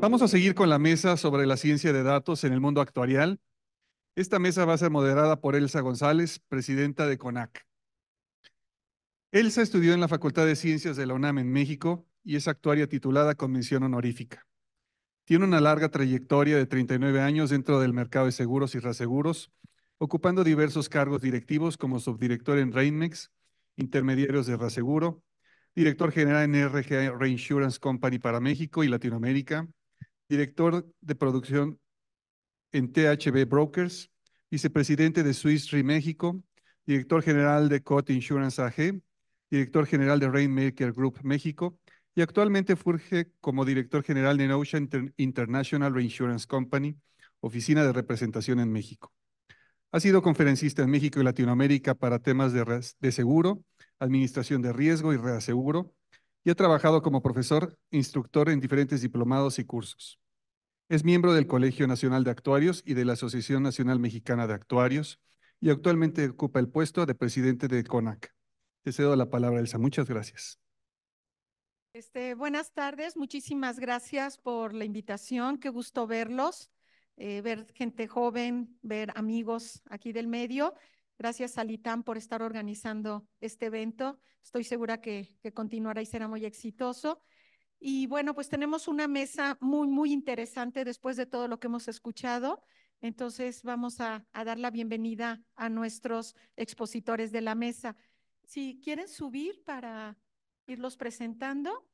Vamos a seguir con la mesa sobre la ciencia de datos en el mundo actuarial. Esta mesa va a ser moderada por Elsa González, presidenta de CONAC. Elsa estudió en la Facultad de Ciencias de la UNAM en México y es actuaria titulada con mención honorífica. Tiene una larga trayectoria de 39 años dentro del mercado de seguros y reaseguros, ocupando diversos cargos directivos como subdirector en Rainmex, intermediarios de reaseguro, director general en RGA Reinsurance Company para México y Latinoamérica, director de producción en THB Brokers, vicepresidente de Swiss Re México, director general de COT Insurance AG, director general de Rainmaker Group México y actualmente surge como director general de Notion International Reinsurance Company, oficina de representación en México. Ha sido conferencista en México y Latinoamérica para temas de, de seguro, administración de riesgo y reaseguro, y ha trabajado como profesor, instructor en diferentes diplomados y cursos. Es miembro del Colegio Nacional de Actuarios y de la Asociación Nacional Mexicana de Actuarios y actualmente ocupa el puesto de presidente de CONAC. Te cedo la palabra, Elsa. Muchas gracias. Este, buenas tardes, muchísimas gracias por la invitación, qué gusto verlos, eh, ver gente joven, ver amigos aquí del medio. Gracias a Litán por estar organizando este evento. Estoy segura que continuará y será muy exitoso. Y bueno, pues tenemos una mesa muy, muy interesante después de todo lo que hemos escuchado. Entonces vamos a, dar la bienvenida a nuestros expositores de la mesa. Si quieren subir para irlos presentando,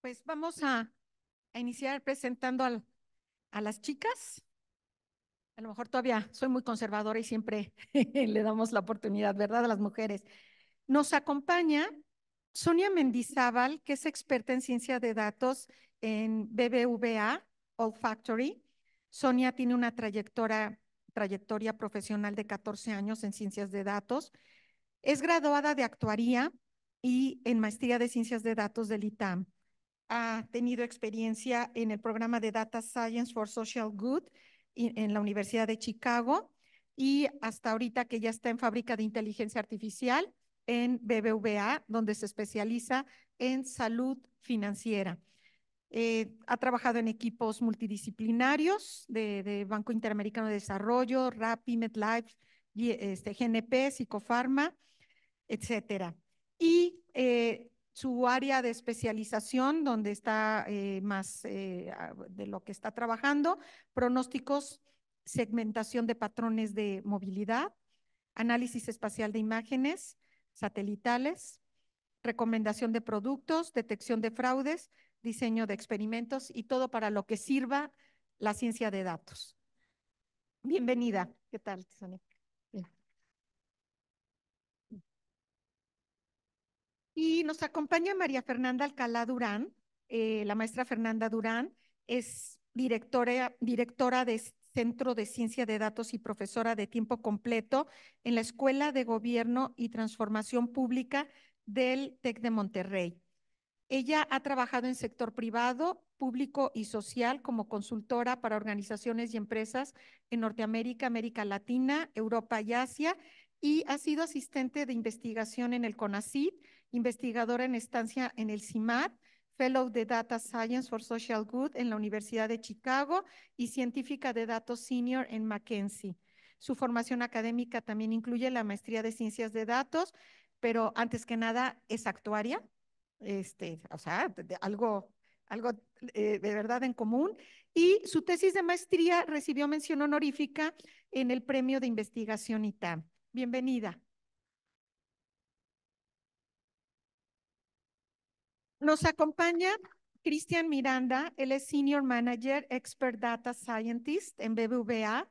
pues vamos a, iniciar presentando a las chicas. A lo mejor todavía soy muy conservadora y siempre le damos la oportunidad, ¿verdad?, a las mujeres. Nos acompaña Sonia Mendizábal, que es experta en ciencia de datos en BBVA, Olfactory. Sonia tiene una trayectoria, trayectoria profesional de 14 años en ciencias de datos. Es graduada de actuaría y en maestría de ciencias de datos del ITAM. Ha tenido experiencia en el programa de Data Science for Social Good en la Universidad de Chicago y hasta ahorita que ya está en fábrica de inteligencia artificial en BBVA, donde se especializa en salud financiera. Eh, ha trabajado en equipos multidisciplinarios de, Banco Interamericano de Desarrollo, RAPI, y, este, GNP, Psicofarma, etcétera. Y eh, su área de especialización, donde está eh, más de lo que está trabajando, pronósticos, segmentación de patrones de movilidad, análisis espacial de imágenes, satelitales, recomendación de productos, detección de fraudes, diseño de experimentos y todo para lo que sirva la ciencia de datos. Bienvenida. ¿Qué tal, Bien. Y nos acompaña María Fernanda Alcalá Durán. Eh, la maestra Fernanda Durán es directora, directora de Centro de Ciencia de Datos y profesora de tiempo completo en la Escuela de Gobierno y Transformación Pública del TEC de Monterrey. Ella ha trabajado en sector privado, público y social como consultora para organizaciones y empresas en Norteamérica, América Latina, Europa y Asia y ha sido asistente de investigación en el CONACYT, investigadora en estancia en el CIMAT Fellow de Data Science for Social Good en la Universidad de Chicago y científica de datos senior en McKinsey. Su formación académica también incluye la maestría de ciencias de datos, pero antes que nada es actuaria, este, o sea, algo, algo eh, de verdad en común. Y su tesis de maestría recibió mención honorífica en el Premio de Investigación ITAM. Bienvenida. Nos acompaña Cristian Miranda, él es Senior Manager Expert Data Scientist en BBVA.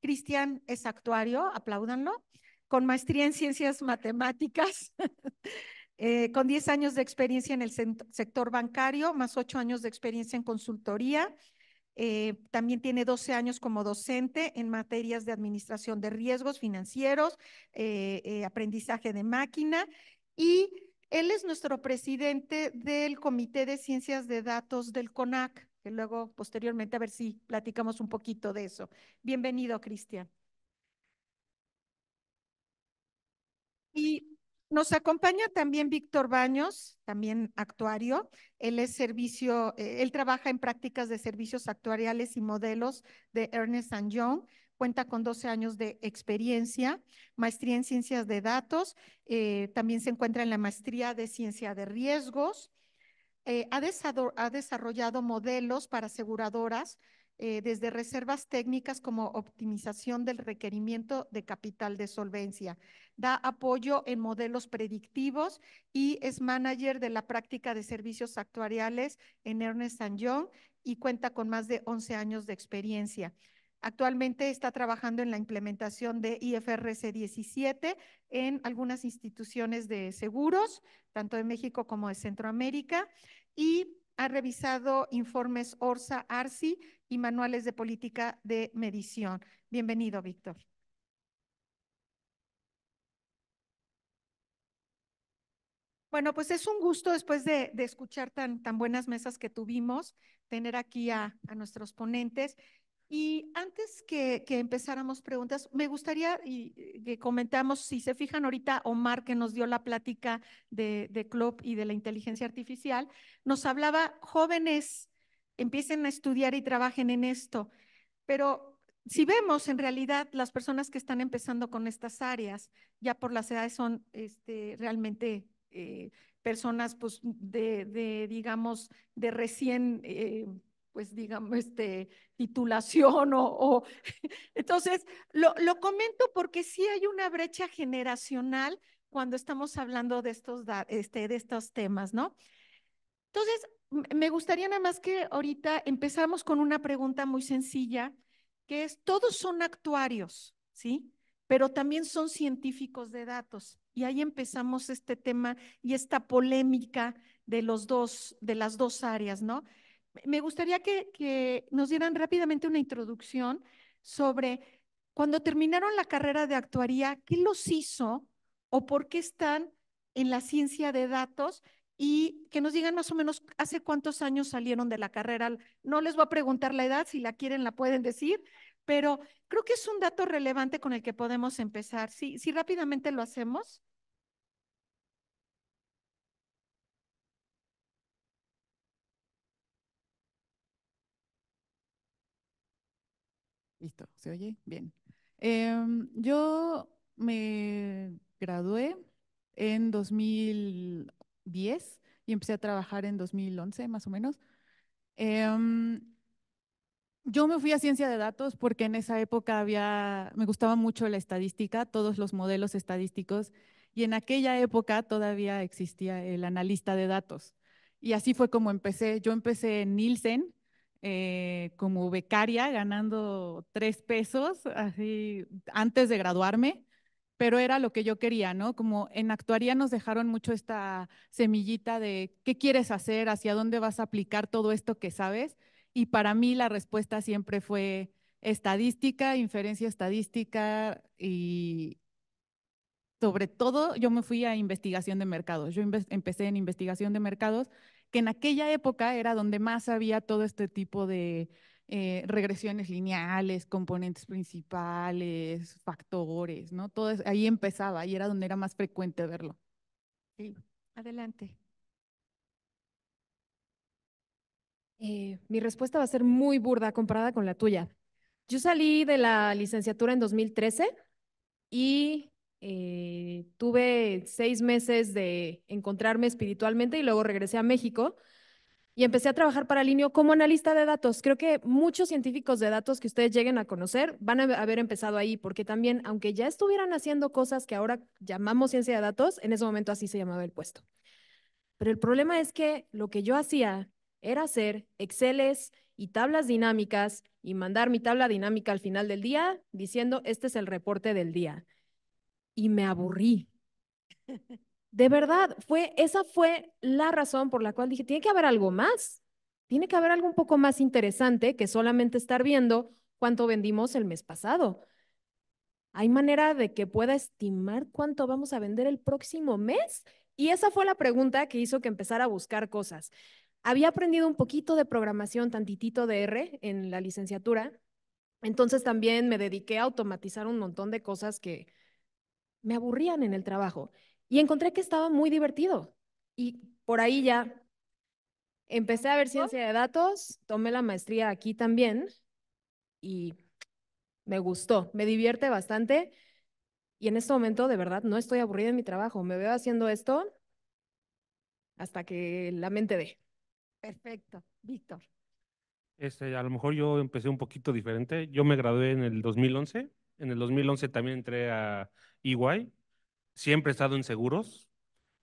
Cristian es actuario, apláudanlo, con maestría en ciencias matemáticas, eh, con 10 años de experiencia en el sector bancario, más 8 años de experiencia en consultoría. Eh, también tiene 12 años como docente en materias de administración de riesgos financieros, eh, aprendizaje de máquina y él es nuestro presidente del Comité de Ciencias de Datos del CONAC, que luego posteriormente a ver si platicamos un poquito de eso. Bienvenido, Cristian. Y nos acompaña también Víctor Baños, también actuario. Él es servicio, eh, él trabaja en prácticas de servicios actuariales y modelos de Ernest Young cuenta con 12 años de experiencia, maestría en ciencias de datos, eh, también se encuentra en la maestría de ciencia de riesgos, eh, ha, desarrollado modelos para aseguradoras eh, desde reservas técnicas como optimización del requerimiento de capital de solvencia. Da apoyo en modelos predictivos y es manager de la práctica de servicios actuariales en Ernest Young y cuenta con más de 11 años de experiencia. Actualmente está trabajando en la implementación de IFRS 17 en algunas instituciones de seguros, tanto de México como de Centroamérica, y ha revisado informes ORSA, ARSI y manuales de política de medición. Bienvenido, Víctor. Bueno, pues es un gusto después de, escuchar tan, buenas mesas que tuvimos, tener aquí a nuestros ponentes. Y antes que, empezáramos preguntas, me gustaría eh, que comentamos, si se fijan ahorita, Omar, que nos dio la plática de, Club y de la inteligencia artificial, nos hablaba, jóvenes, empiecen a estudiar y trabajen en esto. Pero si vemos, en realidad, las personas que están empezando con estas áreas, ya por las edades son este, realmente... Eh, personas pues de, digamos, de recién eh, pues digamos, este, titulación o... Entonces, lo, comento porque sí hay una brecha generacional cuando estamos hablando de estos, este, de estos temas, ¿no? Entonces, me gustaría nada más que ahorita empezamos con una pregunta muy sencilla, que es, todos son actuarios, ¿sí? Pero también son científicos de datos. Y ahí empezamos este tema y esta polémica de, los dos, de las dos áreas, ¿no? Me gustaría que, nos dieran rápidamente una introducción sobre cuando terminaron la carrera de actuaría, ¿qué los hizo o por qué están en la ciencia de datos? Y que nos digan más o menos hace cuántos años salieron de la carrera. No les voy a preguntar la edad, si la quieren la pueden decir, pero creo que es un dato relevante con el que podemos empezar. si rápidamente lo hacemos. Listo, ¿se oye? Bien. Em, yo me gradué en 2010 y empecé a trabajar en 2011, más o menos. Em, yo me fui a ciencia de datos porque en esa época había, me gustaba mucho la estadística, todos los modelos estadísticos, y en aquella época todavía existía el analista de datos. Y así fue como empecé. Yo empecé en Nielsen, eh, como becaria ganando tres pesos, así antes de graduarme, pero era lo que yo quería, ¿no? Como en actuaría nos dejaron mucho esta semillita de qué quieres hacer, hacia dónde vas a aplicar todo esto que sabes. Y para mí la respuesta siempre fue estadística, inferencia estadística y, sobre todo yo me fui a investigación de mercados. Yo empecé en investigación de mercados en aquella época era donde más había todo este tipo de eh, regresiones lineales, componentes principales, factores, ¿no? Todo ahí empezaba y era donde era más frecuente verlo. adelante. Eh, mi respuesta va a ser muy burda comparada con la tuya. Yo salí de la licenciatura en 2013 y eh, tuve seis meses de encontrarme espiritualmente y luego regresé a México y empecé a trabajar para Linio como analista de datos. Creo que muchos científicos de datos que ustedes lleguen a conocer van a haber empezado ahí, porque también, aunque ya estuvieran haciendo cosas que ahora llamamos ciencia de datos, en ese momento así se llamaba el puesto. Pero el problema es que lo que yo hacía era hacer Exceles y tablas dinámicas y mandar mi tabla dinámica al final del día diciendo, este es el reporte del día. Y me aburrí. De verdad, fue, esa fue la razón por la cual dije, tiene que haber algo más, tiene que haber algo un poco más interesante que solamente estar viendo cuánto vendimos el mes pasado. ¿Hay manera de que pueda estimar cuánto vamos a vender el próximo mes? Y esa fue la pregunta que hizo que empezara a buscar cosas. Había aprendido un poquito de programación, tantitito de R en la licenciatura. Entonces también me dediqué a automatizar un montón de cosas que me aburrían en el trabajo. Y encontré que estaba muy divertido. Y por ahí ya empecé a ver ciencia de datos, tomé la maestría aquí también y me gustó, me divierte bastante. Y en este momento, de verdad, no estoy aburrida en mi trabajo. Me veo haciendo esto hasta que la mente dé. Perfecto. Víctor. Este, a lo mejor yo empecé un poquito diferente. Yo me gradué en el 2011. En el 2011 también entré a EY, siempre he estado en seguros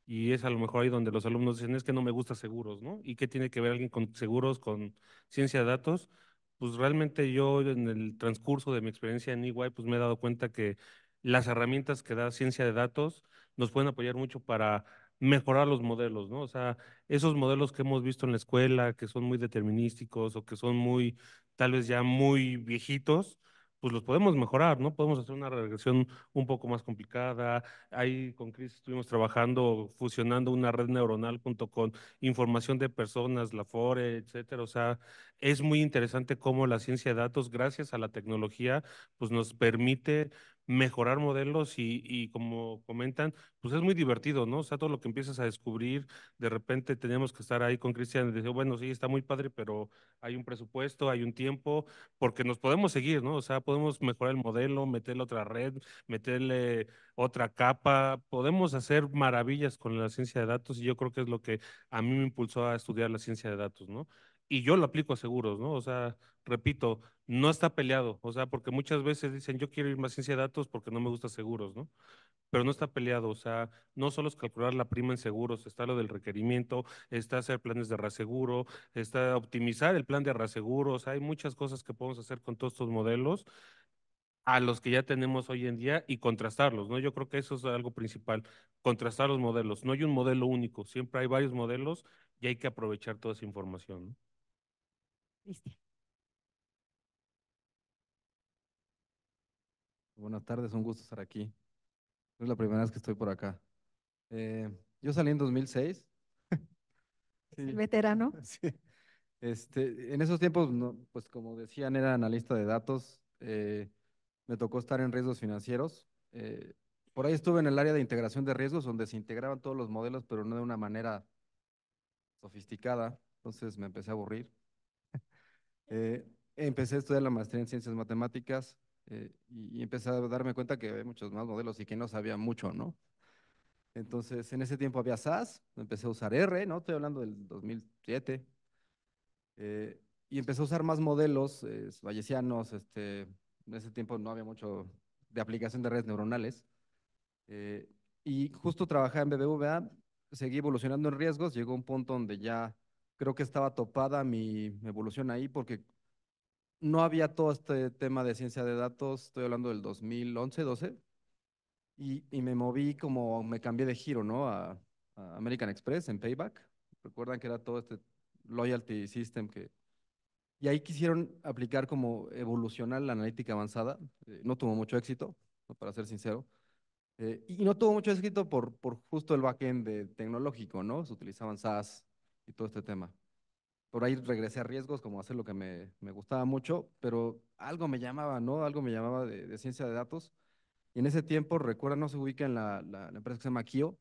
y es a lo mejor ahí donde los alumnos dicen, es que no me gusta seguros, ¿no? ¿Y qué tiene que ver alguien con seguros, con ciencia de datos? Pues realmente yo en el transcurso de mi experiencia en EY, pues me he dado cuenta que las herramientas que da ciencia de datos nos pueden apoyar mucho para mejorar los modelos, ¿no? O sea, esos modelos que hemos visto en la escuela, que son muy determinísticos o que son muy, tal vez ya muy viejitos, pues los podemos mejorar, ¿no? Podemos hacer una regresión un poco más complicada. Ahí con Chris estuvimos trabajando, fusionando una red neuronal junto con información de personas, la FORE, etcétera. O sea, es muy interesante cómo la ciencia de datos, gracias a la tecnología, pues nos permite mejorar modelos y, como comentan, pues es muy divertido, ¿no? O sea, todo lo que empiezas a descubrir, de repente tenemos que estar ahí con Cristian y decir, bueno, sí, está muy padre, pero hay un presupuesto, hay un tiempo, porque nos podemos seguir, ¿no? O sea, podemos mejorar el modelo, meterle otra red, meterle otra capa, podemos hacer maravillas con la ciencia de datos y yo creo que es lo que a mí me impulsó a estudiar la ciencia de datos, ¿no? y yo lo aplico a seguros, ¿no? O sea, repito, no está peleado, o sea, porque muchas veces dicen, yo quiero ir más ciencia de datos porque no me gusta seguros, ¿no? Pero no está peleado, o sea, no solo es calcular la prima en seguros, está lo del requerimiento, está hacer planes de raseguro, está optimizar el plan de raseguro, o sea, hay muchas cosas que podemos hacer con todos estos modelos a los que ya tenemos hoy en día y contrastarlos, ¿no? Yo creo que eso es algo principal, contrastar los modelos. No hay un modelo único, siempre hay varios modelos y hay que aprovechar toda esa información, ¿no? Cristian. Buenas tardes, un gusto estar aquí. Es la primera vez que estoy por acá. Eh, yo salí en 2006. sí. El veterano. Este, en esos tiempos, pues como decían, era analista de datos. Eh, me tocó estar en riesgos financieros. Eh, por ahí estuve en el área de integración de riesgos, donde se integraban todos los modelos, pero no de una manera sofisticada. Entonces me empecé a aburrir. Eh, empecé a estudiar la maestría en ciencias matemáticas eh, y, empecé a darme cuenta que había muchos más modelos y que no sabía mucho, ¿no? Entonces, en ese tiempo había SAS, empecé a usar R, ¿no? Estoy hablando del 2007. Eh, y empecé a usar más modelos vallesianos, este, en ese tiempo no había mucho de aplicación de redes neuronales. y justo trabajaba en BBVA, seguí evolucionando en riesgos, llegó un punto donde ya creo que estaba topada mi evolución ahí porque no había todo este tema de ciencia de datos, estoy hablando del 2011, 12, y, y me moví como, me cambié de giro, ¿no? A, American Express en Payback. Recuerdan que era todo este loyalty system que... Y ahí quisieron aplicar como evolucionar la analítica avanzada. Eh, no tuvo mucho éxito, para ser sincero. Eh, y no tuvo mucho éxito por, por justo el backend de, tecnológico, ¿no? Se utilizaban SaaS, y todo este tema. Por ahí regresé a riesgos, como hacer lo que me, gustaba mucho, pero algo me llamaba, ¿no? Algo me llamaba de, ciencia de datos. Y en ese tiempo, recuerda, no se ubica en la, empresa que se llama Kio,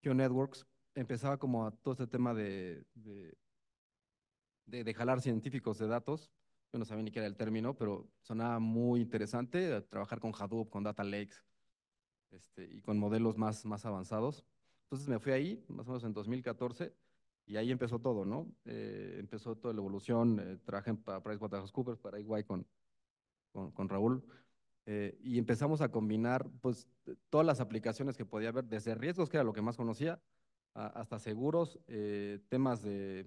Kio Networks, empezaba como a todo este tema de, de, jalar científicos de datos. Yo no sabía ni qué era el término, pero sonaba muy interesante trabajar con Hadoop, con Data Lakes este, y con modelos más, más avanzados. Entonces me fui ahí, más o menos en 2014, y ahí empezó todo, ¿no? Eh, empezó toda la evolución, eh, traje para PricewaterhouseCoopers, para EY con, con, con Raúl, eh, y empezamos a combinar pues, todas las aplicaciones que podía haber, desde riesgos, que era lo que más conocía, hasta seguros, eh, temas de,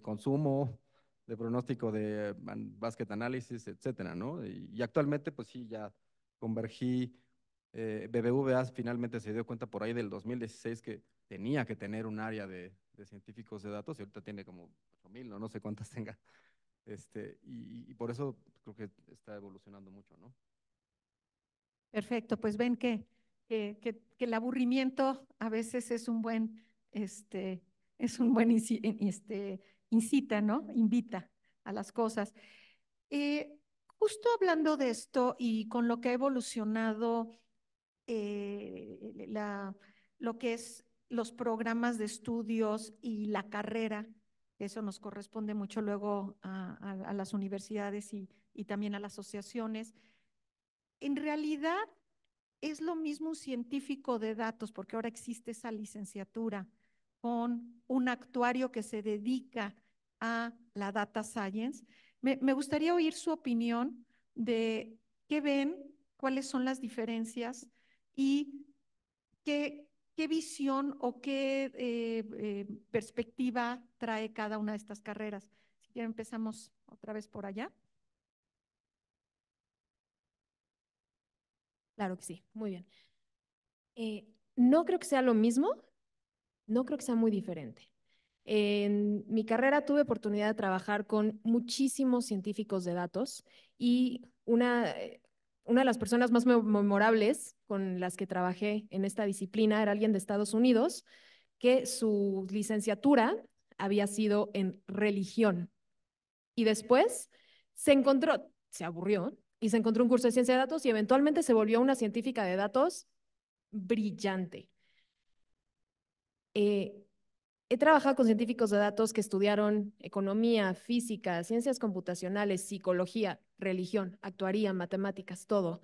consumo, de pronóstico de basket análisis, etcétera, ¿no? Y, y, actualmente, pues sí, ya convergí, BBVA finalmente se dio cuenta por ahí del 2016 que tenía que tener un área de, de científicos de datos y ahorita tiene como mil, o no sé cuántas tenga. Este, y, por eso creo que está evolucionando mucho, ¿no? Perfecto, pues ven que, que, el aburrimiento a veces es un buen, este, es un buen este, incita, ¿no? Invita a las cosas. Eh, justo hablando de esto y con lo que ha evolucionado eh, la, lo que es los programas de estudios y la carrera. Eso nos corresponde mucho luego a, las universidades y, y también a las asociaciones. En realidad es lo mismo un científico de datos, porque ahora existe esa licenciatura, con un actuario que se dedica a la data science. Me, me gustaría oír su opinión de qué ven, cuáles son las diferencias y qué, qué visión o qué eh, eh, perspectiva trae cada una de estas carreras. Si ya empezamos otra vez por allá. Claro que sí, muy bien. Eh, no creo que sea lo mismo, no creo que sea muy diferente. En mi carrera tuve oportunidad de trabajar con muchísimos científicos de datos y una, una de las personas más memorables con las que trabajé en esta disciplina era alguien de Estados Unidos que su licenciatura había sido en religión. Y después se encontró, se aburrió, y se encontró un curso de ciencia de datos y eventualmente se volvió una científica de datos brillante. Eh, he trabajado con científicos de datos que estudiaron economía, física, ciencias computacionales, psicología, religión, actuaría, matemáticas, todo.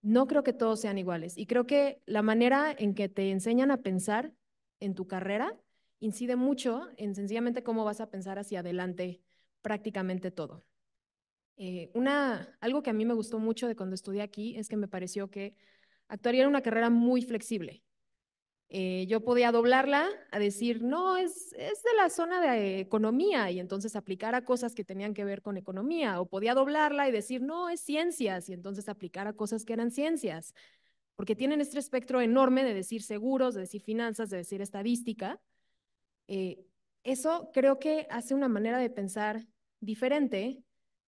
No creo que todos sean iguales y creo que la manera en que te enseñan a pensar en tu carrera incide mucho en sencillamente cómo vas a pensar hacia adelante prácticamente todo. Eh, una, algo que a mí me gustó mucho de cuando estudié aquí es que me pareció que actuaría era una carrera muy flexible. Eh, yo podía doblarla a decir, no, es, es de la zona de economía y entonces aplicar a cosas que tenían que ver con economía, o podía doblarla y decir, no, es ciencias y entonces aplicar a cosas que eran ciencias, porque tienen este espectro enorme de decir seguros, de decir finanzas, de decir estadística. Eh, eso creo que hace una manera de pensar diferente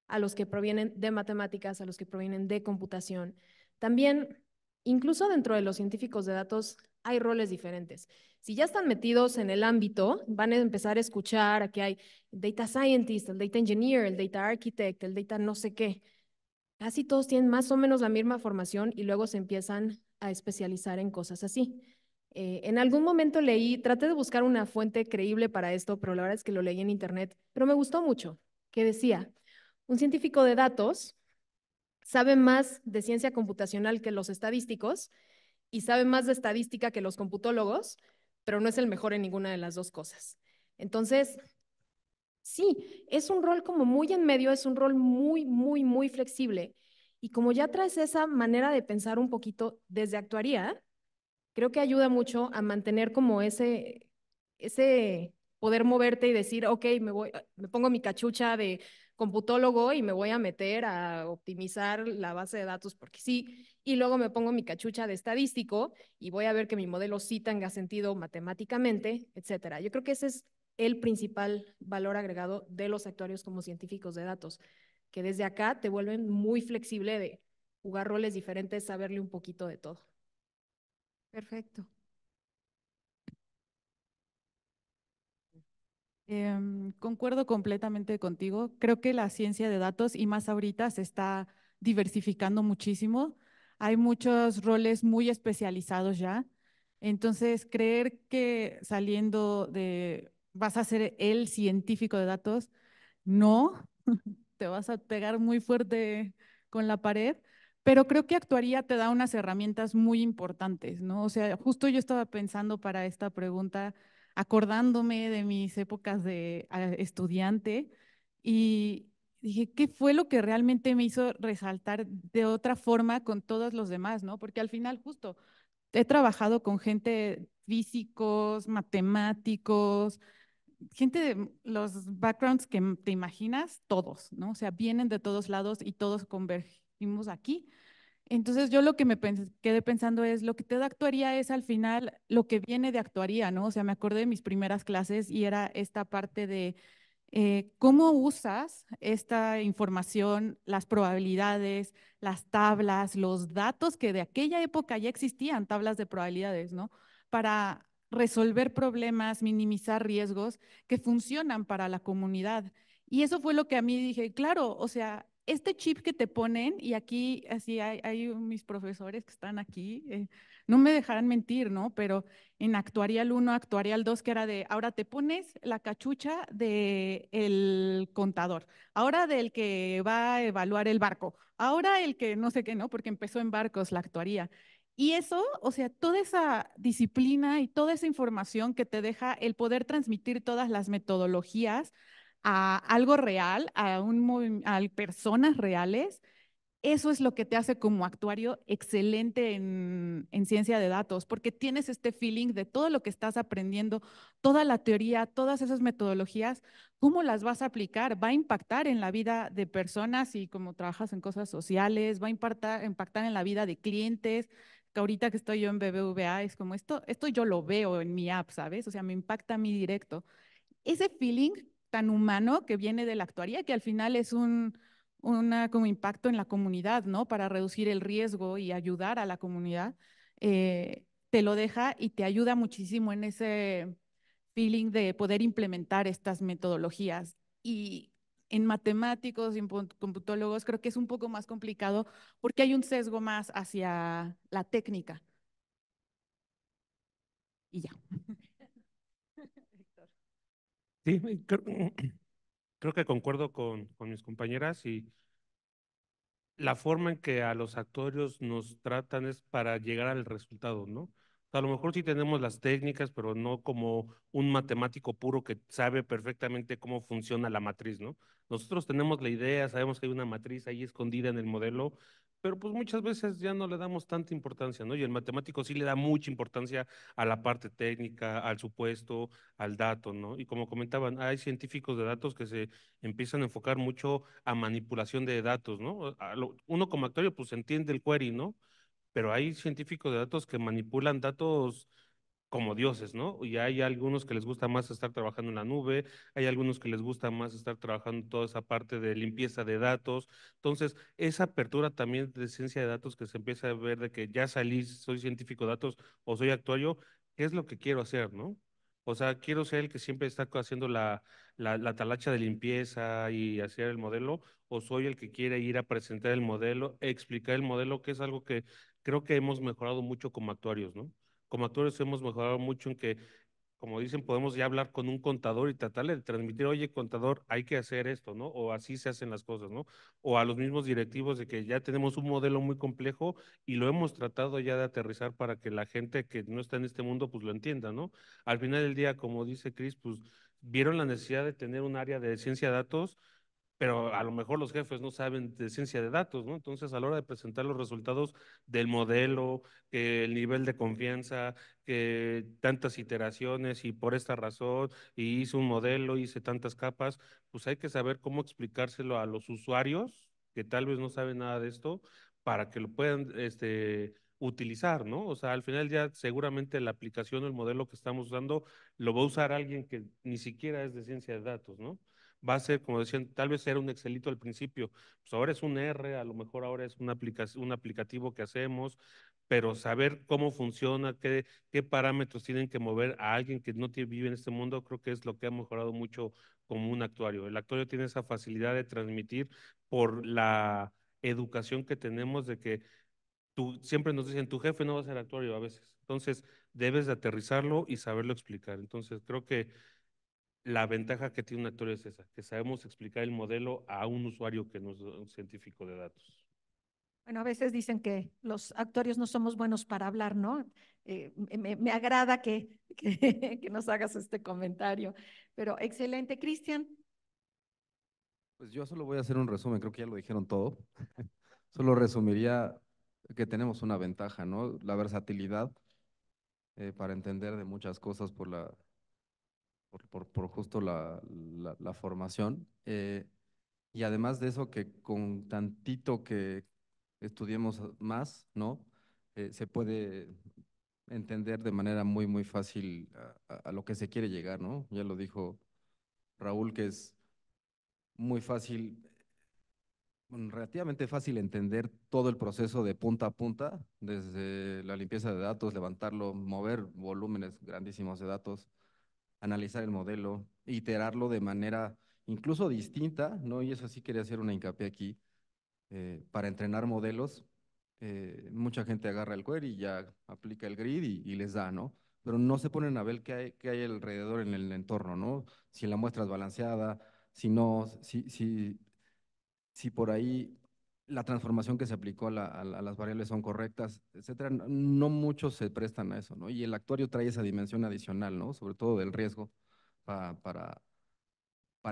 a los que provienen de matemáticas, a los que provienen de computación. También, incluso dentro de los científicos de datos, hay roles diferentes. Si ya están metidos en el ámbito, van a empezar a escuchar a que hay data scientist, el data engineer, el data architect, el data no sé qué. Casi todos tienen más o menos la misma formación y luego se empiezan a especializar en cosas así. Eh, en algún momento leí, traté de buscar una fuente creíble para esto, pero la verdad es que lo leí en internet, pero me gustó mucho, que decía, un científico de datos sabe más de ciencia computacional que los estadísticos y sabe más de estadística que los computólogos, pero no es el mejor en ninguna de las dos cosas. Entonces, sí, es un rol como muy en medio, es un rol muy, muy, muy flexible. Y como ya traes esa manera de pensar un poquito desde actuaría, creo que ayuda mucho a mantener como ese, ese poder moverte y decir, ok, me, voy, me pongo mi cachucha de computólogo y me voy a meter a optimizar la base de datos porque sí, y luego me pongo mi cachucha de estadístico y voy a ver que mi modelo sí tenga sentido matemáticamente, etcétera. Yo creo que ese es el principal valor agregado de los actuarios como científicos de datos, que desde acá te vuelven muy flexible de jugar roles diferentes, saberle un poquito de todo. Perfecto. Em, concuerdo completamente contigo. Creo que la ciencia de datos y más ahorita se está diversificando muchísimo. Hay muchos roles muy especializados ya. Entonces, creer que saliendo de vas a ser el científico de datos, no, te vas a pegar muy fuerte con la pared, pero creo que Actuaría te da unas herramientas muy importantes, ¿no? O sea, justo yo estaba pensando para esta pregunta acordándome de mis épocas de ah, estudiante y dije, ¿qué fue lo que realmente me hizo resaltar de otra forma con todos los demás, no? Porque al final justo he trabajado con gente físicos, matemáticos, gente de los backgrounds que te imaginas, todos, ¿no? O sea, vienen de todos lados y todos convergimos aquí entonces yo lo que me quedé pensando es, lo que te da actuaría es al final lo que viene de actuaría, ¿no? O sea, me acordé de mis primeras clases y era esta parte de eh, cómo usas esta información, las probabilidades, las tablas, los datos que de aquella época ya existían, tablas de probabilidades, ¿no? Para resolver problemas, minimizar riesgos que funcionan para la comunidad. Y eso fue lo que a mí dije, claro, o sea, este chip que te ponen, y aquí así hay, mis profesores que están aquí, eh, no me dejarán mentir, ¿no? Pero en Actuarial 1, Actuarial 2, que era de, ahora te pones la cachucha del el contador, ahora del que va a evaluar el barco, ahora el que no sé qué, ¿no? Porque empezó en barcos la actuaría. Y eso, o sea, toda esa disciplina y toda esa información que te deja el poder transmitir todas las metodologías a algo real, a, un personas reales, eso es lo que te hace como actuario excelente en, ciencia de datos, porque tienes este feeling de todo lo que estás aprendiendo, toda la teoría, todas esas metodologías, cómo las vas a aplicar, va a impactar en la vida de personas y como trabajas en cosas sociales, va a impactar, impactar en la vida de clientes, que ahorita que estoy yo en BBVA es como esto, esto yo lo veo en mi app, ¿sabes? O sea, me impacta a mí directo. Ese feeling tan humano que viene de la actuaría, que al final es un una, como impacto en la comunidad, ¿no? Para reducir el riesgo y ayudar a la comunidad, eh, te lo deja y te ayuda muchísimo en ese feeling de poder implementar estas metodologías. Y en matemáticos, en computólogos, creo que es un poco más complicado porque hay un sesgo más hacia la técnica. Y ya. Sí, creo, que concuerdo con, con, mis compañeras y la forma en que a los actores nos tratan es para llegar al resultado, ¿no? A lo mejor sí tenemos las técnicas, pero no como un matemático puro que sabe perfectamente cómo funciona la matriz, ¿no? Nosotros tenemos la idea, sabemos que hay una matriz ahí escondida en el modelo, pero pues muchas veces ya no le damos tanta importancia, ¿no? Y el matemático sí le da mucha importancia a la parte técnica, al supuesto, al dato, ¿no? Y como comentaban, hay científicos de datos que se empiezan a enfocar mucho a manipulación de datos, ¿no? Uno como actorio pues entiende el query, ¿no? pero hay científicos de datos que manipulan datos como dioses, ¿no? Y hay algunos que les gusta más estar trabajando en la nube, hay algunos que les gusta más estar trabajando toda esa parte de limpieza de datos. Entonces, esa apertura también de ciencia de datos que se empieza a ver de que ya salí, soy científico de datos o soy actuario, ¿qué es lo que quiero hacer, ¿no? O sea, quiero ser el que siempre está haciendo la, talacha de limpieza y hacer el modelo, o soy el que quiere ir a presentar el modelo, explicar el modelo, que es algo que creo que hemos mejorado mucho como actuarios, ¿no? Como actuarios hemos mejorado mucho en que como dicen, podemos ya hablar con un contador y tratarle de transmitir, oye, contador, hay que hacer esto, ¿no? O así se hacen las cosas, ¿no? O a los mismos directivos de que ya tenemos un modelo muy complejo y lo hemos tratado ya de aterrizar para que la gente que no está en este mundo, pues lo entienda, ¿no? Al final del día, como dice Cris, pues vieron la necesidad de tener un área de ciencia de datos pero a lo mejor los jefes no saben de ciencia de datos, ¿no? Entonces, a la hora de presentar los resultados del modelo, el nivel de confianza, que tantas iteraciones y por esta razón, hice un modelo, hice tantas capas, pues hay que saber cómo explicárselo a los usuarios que tal vez no saben nada de esto para que lo puedan este, utilizar, ¿no? O sea, al final ya seguramente la aplicación, el modelo que estamos usando, lo va a usar alguien que ni siquiera es de ciencia de datos, ¿no? va a ser, como decían, tal vez era un Excelito al principio, pues ahora es un R, a lo mejor ahora es una un aplicativo que hacemos, pero saber cómo funciona, qué, qué parámetros tienen que mover a alguien que no vive en este mundo, creo que es lo que ha mejorado mucho como un actuario. El actuario tiene esa facilidad de transmitir por la educación que tenemos de que tú, siempre nos dicen, tu jefe no va a ser actuario a veces. Entonces, debes aterrizarlo y saberlo explicar. Entonces, creo que la ventaja que tiene un actor es esa, que sabemos explicar el modelo a un usuario que no es un científico de datos. Bueno, a veces dicen que los actuarios no somos buenos para hablar, ¿no? Eh, me, agrada que, que, nos hagas este comentario, pero excelente. Cristian. Pues yo solo voy a hacer un resumen, creo que ya lo dijeron todo. solo resumiría que tenemos una ventaja, ¿no? La versatilidad eh, para entender de muchas cosas por la por, justo la, formación. Eh, y además de eso, que con tantito que estudiemos más, ¿no? Eh, se puede entender de manera muy, muy fácil a, a, lo que se quiere llegar, ¿no? Ya lo dijo Raúl, que es muy fácil, relativamente fácil entender todo el proceso de punta a punta, desde la limpieza de datos, levantarlo, mover volúmenes grandísimos de datos, analizar el modelo, iterarlo de manera incluso distinta, ¿no? Y eso sí quería hacer una hincapié aquí, eh, para entrenar modelos, eh, mucha gente agarra el query y ya aplica el grid y, les da, ¿no? Pero no se ponen a ver qué hay, hay alrededor en el entorno, ¿no? Si la muestra es balanceada, si no, si, si, si por ahí la transformación que se aplicó a, las variables son correctas, etcétera, no muchos se prestan a eso, ¿no? Y el actuario trae esa dimensión adicional, ¿no? Sobre todo del riesgo para,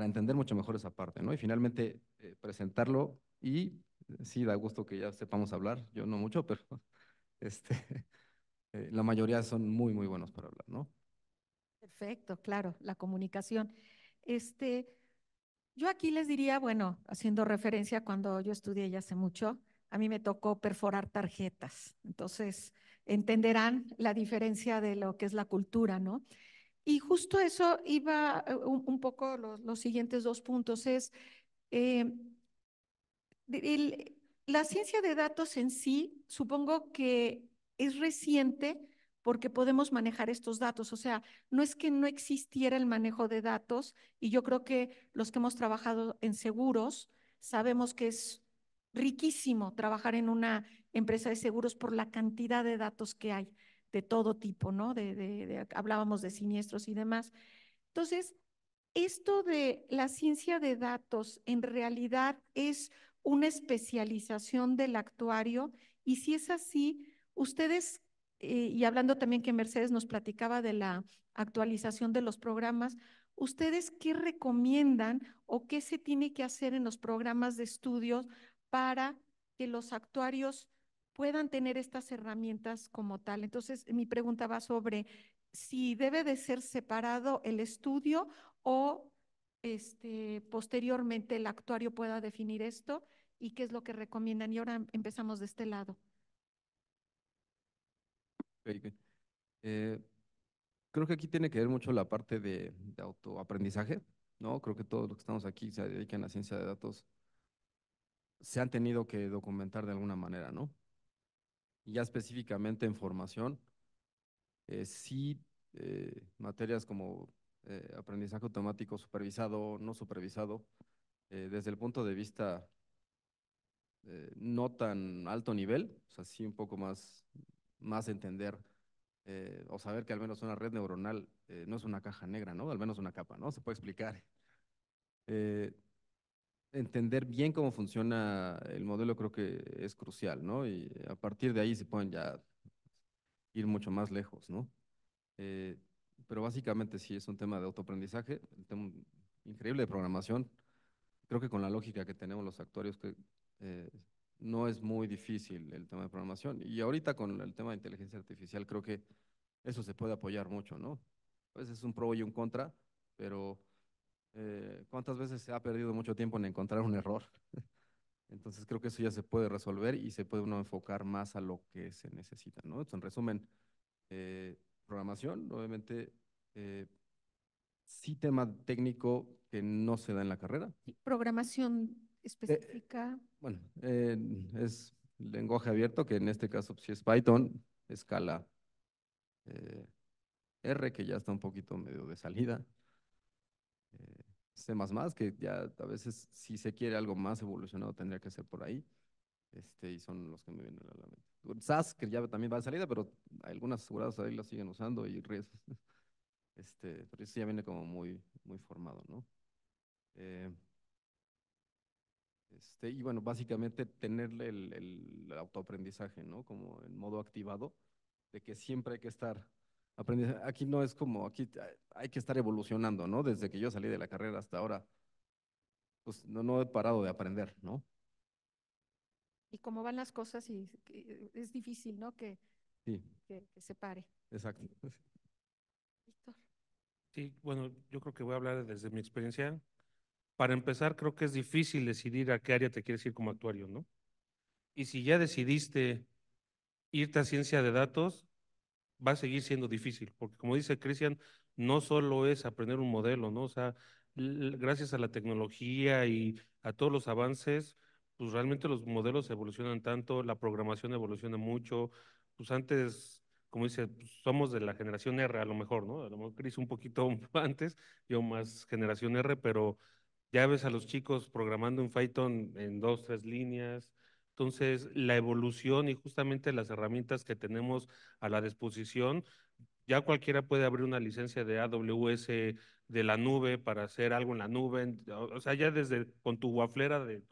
entender mucho mejor esa parte, ¿no? Y finalmente eh, presentarlo y sí, da gusto que ya sepamos hablar, yo no mucho, pero este, eh, la mayoría son muy, muy buenos para hablar, ¿no? Perfecto, claro, la comunicación. Este, yo aquí les diría, bueno, haciendo referencia cuando yo estudié ya hace mucho, a mí me tocó perforar tarjetas. Entonces, entenderán la diferencia de lo que es la cultura, ¿no? Y justo eso iba eh, un, poco los, siguientes dos puntos, es eh, la ciencia de datos en sí, supongo que es reciente, porque podemos manejar estos datos. O sea, no es que no existiera el manejo de datos y yo creo que los que hemos trabajado en seguros sabemos que es riquísimo trabajar en una empresa de seguros por la cantidad de datos que hay de todo tipo, ¿no? hablábamos de siniestros y demás. Entonces, esto de la ciencia de datos en realidad es una especialización del actuario y si es así, ¿ustedes eh, y hablando también que Mercedes nos platicaba de la actualización de los programas, ¿ustedes qué recomiendan o qué se tiene que hacer en los programas de estudios para que los actuarios puedan tener estas herramientas como tal? Entonces, mi pregunta va sobre si debe de ser separado el estudio o este, posteriormente el actuario pueda definir esto y qué es lo que recomiendan. Y ahora empezamos de este lado. Eh, creo que aquí tiene que ver mucho la parte de, autoaprendizaje, ¿no? Creo que todos los que estamos aquí se dedican a ciencia de datos se han tenido que documentar de alguna manera, ¿no? ya específicamente en formación, Si eh, sí, eh, materias como aprendizaje automático supervisado, no supervisado, desde el punto de vista no tan alto nivel, o sea, sí un poco más más entender eh, o saber que al menos una red neuronal eh, no es una caja negra, ¿no? Al menos una capa, ¿no? Se puede explicar. Eh, entender bien cómo funciona el modelo creo que es crucial, ¿no? Y a partir de ahí se pueden ya ir mucho más lejos, ¿no? pero básicamente sí es un tema de autoaprendizaje, un tema increíble de programación. Creo que con la lógica que tenemos los actuarios que no es muy difícil el tema de programación. Y ahorita con el tema de inteligencia artificial creo que eso se puede apoyar mucho, ¿no? A es un pro y un contra, pero eh, ¿cuántas veces se ha perdido mucho tiempo en encontrar un error? Entonces creo que eso ya se puede resolver y se puede uno enfocar más a lo que se necesita, ¿no? en resumen, eh, programación, obviamente, eh, sí tema técnico que no se da en la carrera. programación eh, específica? bueno, es lenguaje abierto, que en este caso si pues, es Python, escala eh, R, que ya está un poquito medio de salida. Eh, C++, que ya a veces si se quiere algo más evolucionado tendría que ser por ahí. Este, y son los que me vienen a la mente. SAS, que ya también va de salida, pero algunas aseguradas ahí lo siguen usando y RIS. Este, pero eso ya viene como muy, muy formado, ¿no? Eh, este, y bueno, básicamente tenerle el, el, autoaprendizaje, ¿no? Como el modo activado, de que siempre hay que estar aprendiendo. Aquí no es como, aquí hay que estar evolucionando, ¿no? Desde que yo salí de la carrera hasta ahora, pues no, no he parado de aprender, ¿no? Y cómo van las cosas eh, es difícil, ¿no? Que, que, que se pare. Exacto. Víctor. Sí, bueno, yo creo que voy a hablar desde mi experiencia para empezar, creo que es difícil decidir a qué área te quieres ir como actuario, ¿no? Y si ya decidiste irte a ciencia de datos, va a seguir siendo difícil, porque como dice Cristian, no solo es aprender un modelo, ¿no? O sea, gracias a la tecnología y a todos los avances, pues realmente los modelos evolucionan tanto, la programación evoluciona mucho, pues antes, como dice, pues, somos de la generación R a lo mejor, ¿no? A lo mejor Cris un poquito antes, yo más generación R, pero ya ves a los chicos programando en Python en dos, tres líneas. Entonces, la evolución y justamente las herramientas que tenemos a la disposición, ya cualquiera puede abrir una licencia de AWS de la nube para hacer algo en la nube. O sea, ya desde con tu waflera de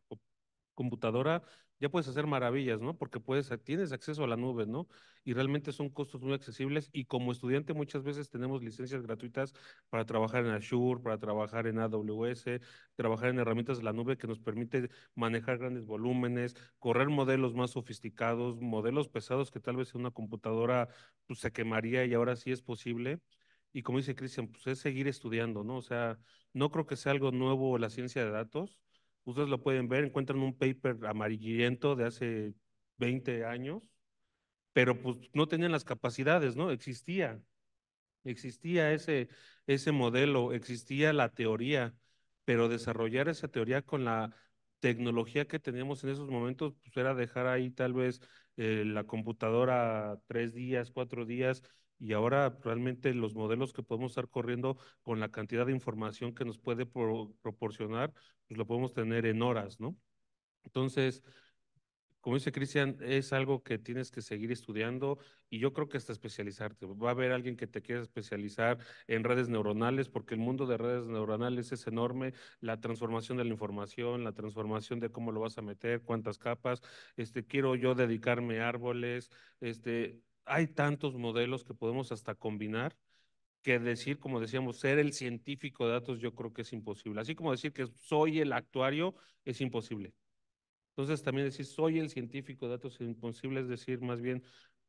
computadora ya puedes hacer maravillas, ¿no? Porque puedes, tienes acceso a la nube, ¿no? Y realmente son costos muy accesibles y como estudiante muchas veces tenemos licencias gratuitas para trabajar en Azure, para trabajar en AWS, trabajar en herramientas de la nube que nos permite manejar grandes volúmenes, correr modelos más sofisticados, modelos pesados que tal vez en una computadora pues, se quemaría y ahora sí es posible. Y como dice Cristian, pues es seguir estudiando, ¿no? O sea, no creo que sea algo nuevo la ciencia de datos, Ustedes lo pueden ver, encuentran un paper amarillento de hace 20 años, pero pues no tenían las capacidades, ¿no? Existía, existía ese, ese modelo, existía la teoría, pero desarrollar esa teoría con la tecnología que teníamos en esos momentos, pues era dejar ahí tal vez eh, la computadora tres días, cuatro días y ahora realmente los modelos que podemos estar corriendo con la cantidad de información que nos puede proporcionar, pues lo podemos tener en horas, ¿no? Entonces, como dice Cristian, es algo que tienes que seguir estudiando y yo creo que hasta especializarte. Va a haber alguien que te quiera especializar en redes neuronales, porque el mundo de redes neuronales es enorme, la transformación de la información, la transformación de cómo lo vas a meter, cuántas capas. Este, quiero yo dedicarme a árboles, este, hay tantos modelos que podemos hasta combinar que decir, como decíamos, ser el científico de datos yo creo que es imposible. Así como decir que soy el actuario es imposible. Entonces también decir soy el científico de datos es imposible es decir más bien,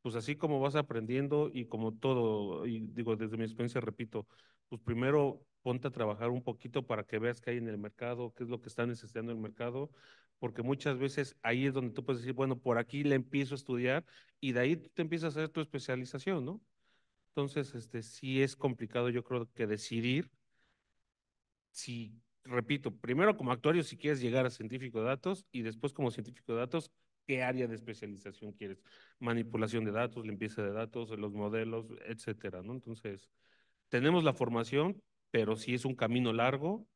pues así como vas aprendiendo y como todo, y digo desde mi experiencia repito, pues primero ponte a trabajar un poquito para que veas qué hay en el mercado, qué es lo que está necesitando el mercado, porque muchas veces ahí es donde tú puedes decir, bueno, por aquí le empiezo a estudiar y de ahí te empiezas a hacer tu especialización, ¿no? Entonces, este, sí es complicado, yo creo que decidir si, repito, primero como actuario si quieres llegar a científico de datos y después como científico de datos, ¿qué área de especialización quieres? Manipulación de datos, limpieza de datos, los modelos, etcétera, ¿no? Entonces, tenemos la formación, pero sí es un camino largo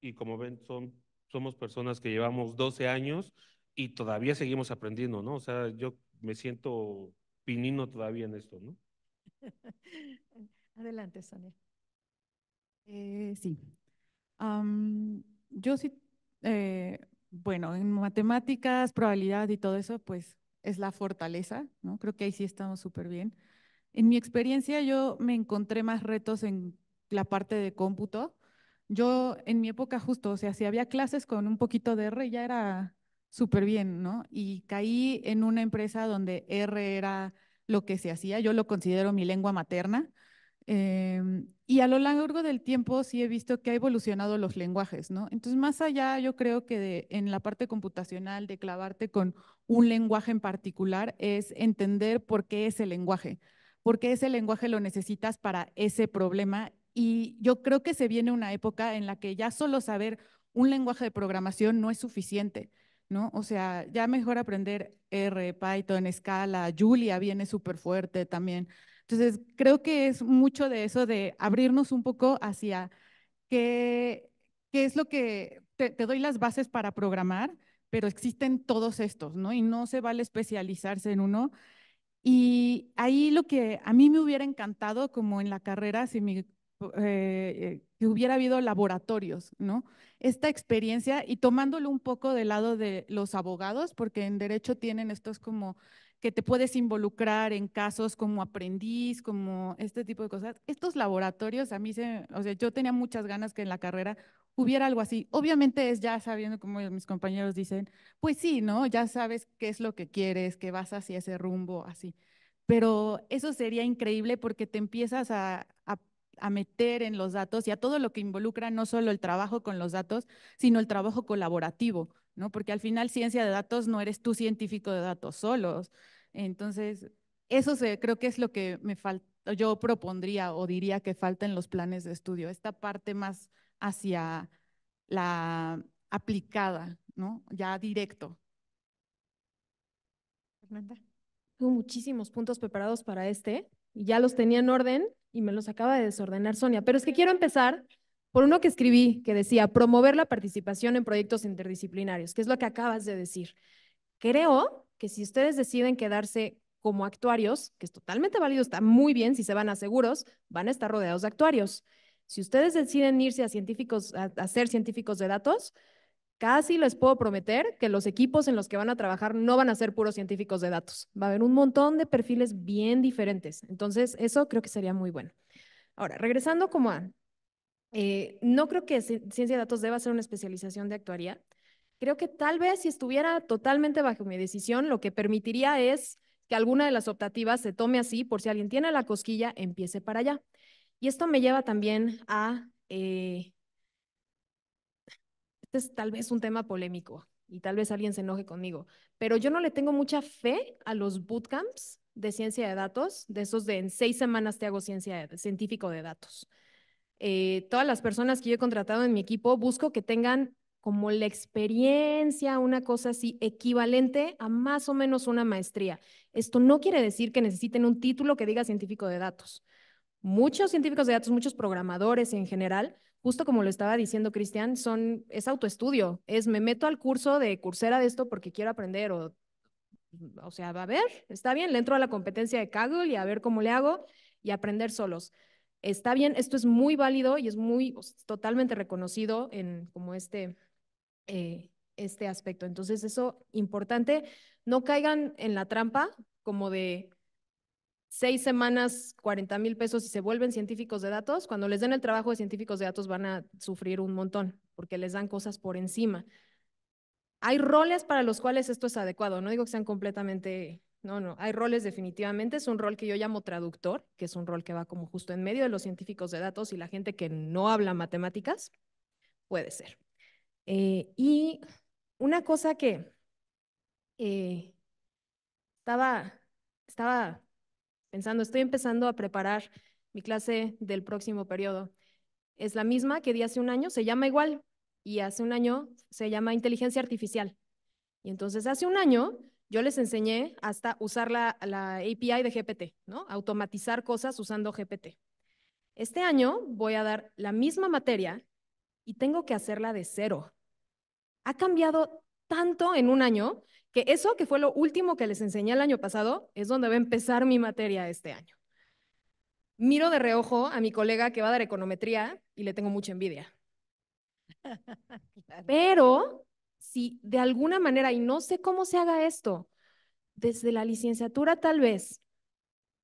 y como ven, son, somos personas que llevamos 12 años y todavía seguimos aprendiendo, ¿no? O sea, yo me siento pinino todavía en esto, ¿no? Adelante, Sonia. Eh, sí. yo sí, eh, bueno, en matemáticas, probabilidad y todo eso, pues es la fortaleza, ¿no? Creo que ahí sí estamos súper bien. En mi experiencia yo me encontré más retos en la parte de cómputo. Yo en mi época justo, o sea, si había clases con un poquito de R ya era súper bien, ¿no? Y caí en una empresa donde R era lo que se hacía, yo lo considero mi lengua materna. Em, y a lo largo del tiempo sí he visto que ha evolucionado los lenguajes, ¿no? Entonces, más allá, yo creo que en la parte computacional, de clavarte con un lenguaje en particular, es entender por qué ese lenguaje, por qué ese lenguaje lo necesitas para ese problema y yo creo que se viene una época en la que ya solo saber un lenguaje de programación no es suficiente, ¿no? O sea, ya mejor aprender R, Python, Scala, Julia viene súper fuerte también. Entonces, creo que es mucho de eso, de abrirnos un poco hacia qué, qué es lo que te, te doy las bases para programar, pero existen todos estos, ¿no? Y no se vale especializarse en uno. Y ahí lo que a mí me hubiera encantado, como en la carrera, si mi eh, eh, que hubiera habido laboratorios, ¿no? Esta experiencia y tomándolo un poco del lado de los abogados, porque en derecho tienen estos como que te puedes involucrar en casos como aprendiz, como este tipo de cosas. Estos laboratorios a mí se, o sea, yo tenía muchas ganas que en la carrera hubiera algo así. Obviamente es ya sabiendo, como mis compañeros dicen, pues sí, ¿no? Ya sabes qué es lo que quieres, que vas hacia ese rumbo, así. Pero eso sería increíble porque te empiezas a, a a meter en los datos y a todo lo que involucra no solo el trabajo con los datos, sino el trabajo colaborativo, ¿no? Porque al final ciencia de datos no eres tú científico de datos solos. Entonces, eso se, creo que es lo que me falta, yo propondría o diría que falta en los planes de estudio, esta parte más hacia la aplicada, ¿no? Ya directo. Fernanda. muchísimos puntos preparados para este y ya los tenía en orden, y me los acaba de desordenar Sonia, pero es que quiero empezar por uno que escribí que decía promover la participación en proyectos interdisciplinarios, que es lo que acabas de decir. Creo que si ustedes deciden quedarse como actuarios, que es totalmente válido, está muy bien, si se van a seguros, van a estar rodeados de actuarios. Si ustedes deciden irse a científicos, a ser científicos de datos, Casi les puedo prometer que los equipos en los que van a trabajar no van a ser puros científicos de datos. Va a haber un montón de perfiles bien diferentes. Entonces, eso creo que sería muy bueno. Ahora, regresando como a, eh, no creo que ciencia de datos deba ser una especialización de actuaría. Creo que tal vez si estuviera totalmente bajo mi decisión, lo que permitiría es que alguna de las optativas se tome así, por si alguien tiene la cosquilla, empiece para allá. Y esto me lleva también a eh, este es tal vez un tema polémico y tal vez alguien se enoje conmigo, pero yo no le tengo mucha fe a los bootcamps de ciencia de datos, de esos de en seis semanas te hago ciencia científico de datos. Eh, todas las personas que yo he contratado en mi equipo busco que tengan como la experiencia, una cosa así equivalente a más o menos una maestría. Esto no quiere decir que necesiten un título que diga científico de datos. Muchos científicos de datos, muchos programadores en general, justo como lo estaba diciendo Cristian, son, es autoestudio, es me meto al curso de cursera de esto porque quiero aprender o, o sea, va a ver, está bien, le entro a la competencia de Kaggle y a ver cómo le hago y aprender solos. Está bien, esto es muy válido y es muy totalmente reconocido en como este, eh, este aspecto. Entonces, eso importante, no caigan en la trampa como de seis semanas 40 mil pesos y se vuelven científicos de datos, cuando les den el trabajo de científicos de datos van a sufrir un montón, porque les dan cosas por encima. Hay roles para los cuales esto es adecuado, no digo que sean completamente, no, no, hay roles definitivamente, es un rol que yo llamo traductor, que es un rol que va como justo en medio de los científicos de datos y la gente que no habla matemáticas, puede ser. Eh, y una cosa que eh, estaba, estaba pensando, estoy empezando a preparar mi clase del próximo periodo. Es la misma que di hace un año, se llama igual, y hace un año se llama inteligencia artificial. Y entonces hace un año yo les enseñé hasta usar la, API de GPT, ¿no? Automatizar cosas usando GPT. Este año voy a dar la misma materia y tengo que hacerla de cero. Ha cambiado tanto en un año que eso, que fue lo último que les enseñé el año pasado, es donde va a empezar mi materia este año. Miro de reojo a mi colega que va a dar econometría y le tengo mucha envidia. Pero si de alguna manera, y no sé cómo se haga esto, desde la licenciatura tal vez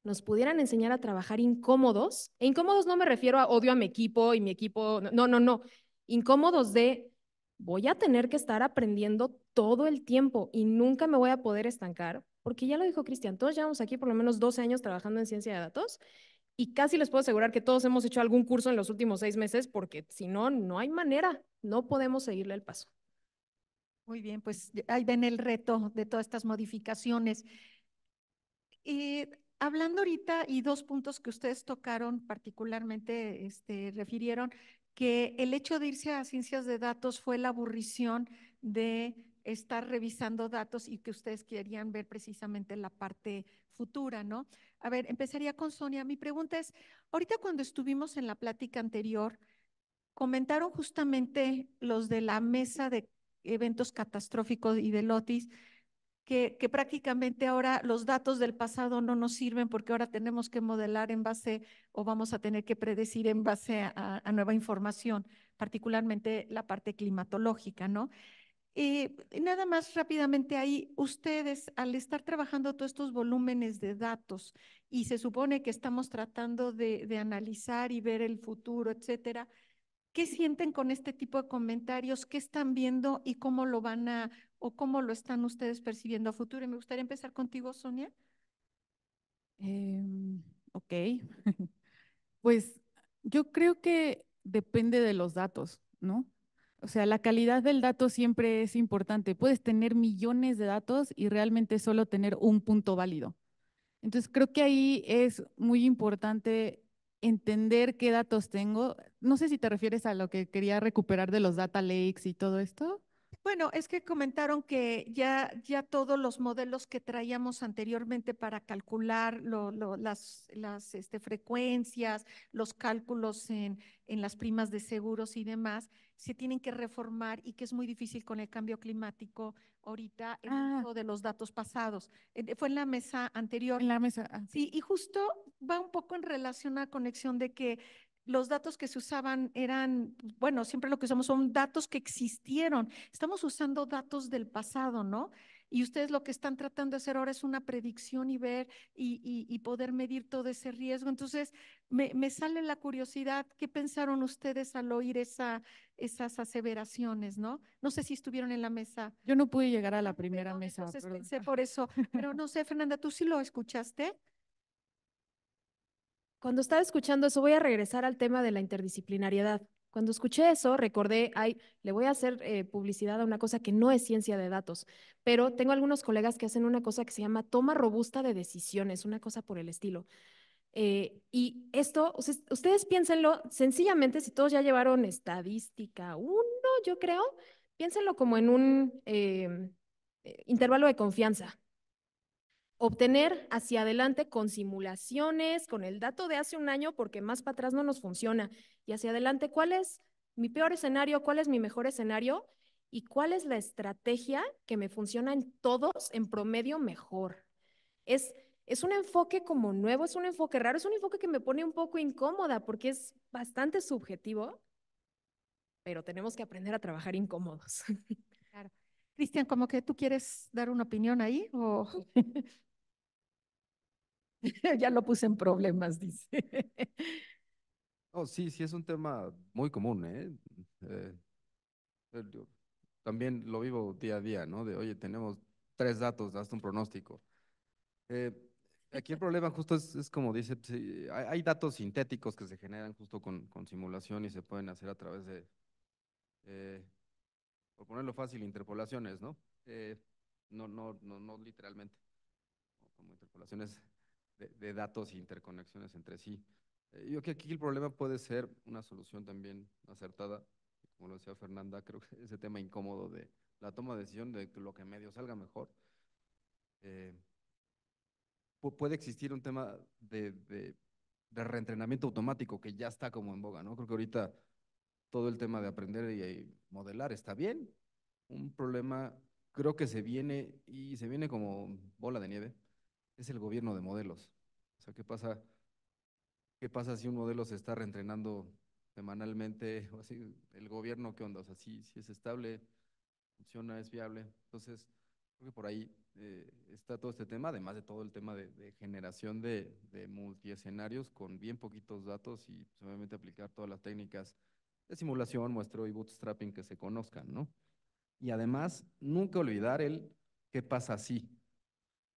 nos pudieran enseñar a trabajar incómodos, e incómodos no me refiero a odio a mi equipo y mi equipo, no, no, no, incómodos de voy a tener que estar aprendiendo todo el tiempo y nunca me voy a poder estancar, porque ya lo dijo Cristian, todos llevamos aquí por lo menos 12 años trabajando en ciencia de datos y casi les puedo asegurar que todos hemos hecho algún curso en los últimos seis meses, porque si no, no hay manera, no podemos seguirle el paso. Muy bien, pues ahí ven el reto de todas estas modificaciones. hablando ahorita y dos puntos que ustedes tocaron particularmente, este, refirieron, que el hecho de irse a ciencias de datos fue la aburrición de estar revisando datos y que ustedes querían ver precisamente la parte futura, ¿no? A ver, empezaría con Sonia. Mi pregunta es, ahorita cuando estuvimos en la plática anterior, comentaron justamente los de la mesa de eventos catastróficos y de LOTIS, que, prácticamente ahora los datos del pasado no nos sirven porque ahora tenemos que modelar en base o vamos a tener que predecir en base a, nueva información, particularmente la parte climatológica, ¿no? Eh, nada más rápidamente ahí, ustedes al estar trabajando todos estos volúmenes de datos y se supone que estamos tratando de, de analizar y ver el futuro, etcétera, ¿Qué sienten con este tipo de comentarios? ¿Qué están viendo y cómo lo van a o cómo lo están ustedes percibiendo a futuro? Y me gustaría empezar contigo, Sonia. Em, ok. pues yo creo que depende de los datos, ¿no? O sea, la calidad del dato siempre es importante. Puedes tener millones de datos y realmente solo tener un punto válido. Entonces, creo que ahí es muy importante entender qué datos tengo. No sé si te refieres a lo que quería recuperar de los data lakes y todo esto. Bueno, es que comentaron que ya, ya todos los modelos que traíamos anteriormente para calcular las, este, frecuencias, los cálculos en, las primas de seguros y demás, se tienen que reformar y que es muy difícil con el cambio climático ahorita el ah. de los datos pasados. Eh, fue en la mesa anterior. En la mesa. Ah, sí, y justo va un poco en relación a conexión de que los datos que se usaban eran, bueno, siempre lo que usamos son datos que existieron. Estamos usando datos del pasado, ¿no? Y ustedes lo que están tratando de hacer ahora es una predicción y ver y, poder medir todo ese riesgo. Entonces, me, sale la curiosidad, ¿qué pensaron ustedes al oír esas aseveraciones, no? No sé si estuvieron en la mesa. Yo no pude llegar a la primera mesa. por eso. Pero no sé, Fernanda, ¿tú sí lo escuchaste? Cuando estaba escuchando eso, voy a regresar al tema de la interdisciplinariedad. Cuando escuché eso, recordé, ay, le voy a hacer eh, publicidad a una cosa que no es ciencia de datos, pero tengo algunos colegas que hacen una cosa que se llama toma robusta de decisiones, una cosa por el estilo. Eh, y esto, ustedes piénsenlo, sencillamente, si todos ya llevaron estadística 1, yo creo, piénsenlo como en un em, eh, intervalo de confianza obtener hacia adelante con simulaciones, con el dato de hace un año, porque más para atrás no nos funciona. Y hacia adelante, ¿cuál es mi peor escenario? ¿Cuál es mi mejor escenario? ¿Y cuál es la estrategia que me funciona en todos en promedio mejor? Es, es un enfoque como nuevo, es un enfoque raro, es un enfoque que me pone un poco incómoda porque es bastante subjetivo, pero tenemos que aprender a trabajar incómodos. Cristian, como que tú quieres dar una opinión ahí o ya lo puse en problemas, dice. oh, sí, sí, es un tema muy común, ¿eh? Eh, eh, también lo vivo día a día, ¿no? De, oye, tenemos tres datos, hasta un pronóstico. aquí el problema justo es, es como dice, hay, datos sintéticos que se generan justo con, con, simulación y se pueden hacer a través de, por ponerlo fácil, interpolaciones, ¿no? no, no, no, no literalmente, como interpolaciones de, datos e interconexiones entre sí. Eh, yo creo que aquí el problema puede ser una solución también acertada, como lo decía Fernanda, creo que ese tema incómodo de la toma de decisión de lo que medio salga mejor. Eh, puede existir un tema de, de, reentrenamiento automático que ya está como en boga, ¿no? Creo que ahorita todo el tema de aprender y modelar está bien. Un problema creo que se viene y se viene como bola de nieve es el gobierno de modelos. O sea, ¿qué pasa? ¿Qué pasa si un modelo se está reentrenando semanalmente? O así, el gobierno, ¿qué onda? O sea, si, es estable, funciona, es viable. Entonces, creo que por ahí eh, está todo este tema, además de todo el tema de, generación de, multiescenarios con bien poquitos datos y simplemente pues, aplicar todas las técnicas de simulación, muestreo y bootstrapping que se conozcan, ¿no? Y además, nunca olvidar el qué pasa así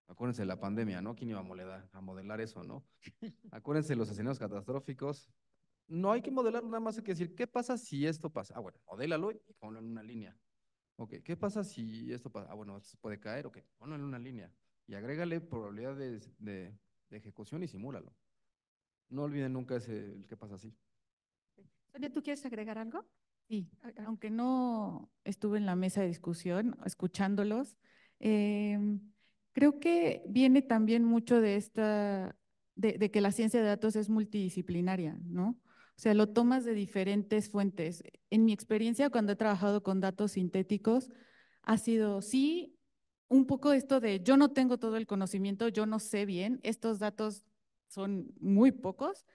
Acuérdense de la pandemia, ¿no? ¿Quién iba a modelar, a modelar eso, no? Acuérdense los escenarios catastróficos. No hay que modelar, nada más hay que decir, ¿qué pasa si esto pasa? Ah, bueno, modélalo y ponlo en una línea. Ok, ¿qué pasa si esto pasa? Ah, bueno, puede caer, ok, ponlo en una línea. Y agrégale probabilidades de, ejecución y simúlalo. No olviden nunca ese, el qué pasa así. Sonia, ¿tú quieres agregar algo? Sí, aunque no estuve en la mesa de discusión escuchándolos, eh, Creo que viene también mucho de de, que la ciencia de datos es multidisciplinaria, ¿no? O sea, lo tomas de diferentes fuentes. En mi experiencia, cuando he trabajado con datos sintéticos, ha sido, sí, un poco esto de yo no tengo todo el conocimiento, yo no sé bien, estos datos son muy pocos,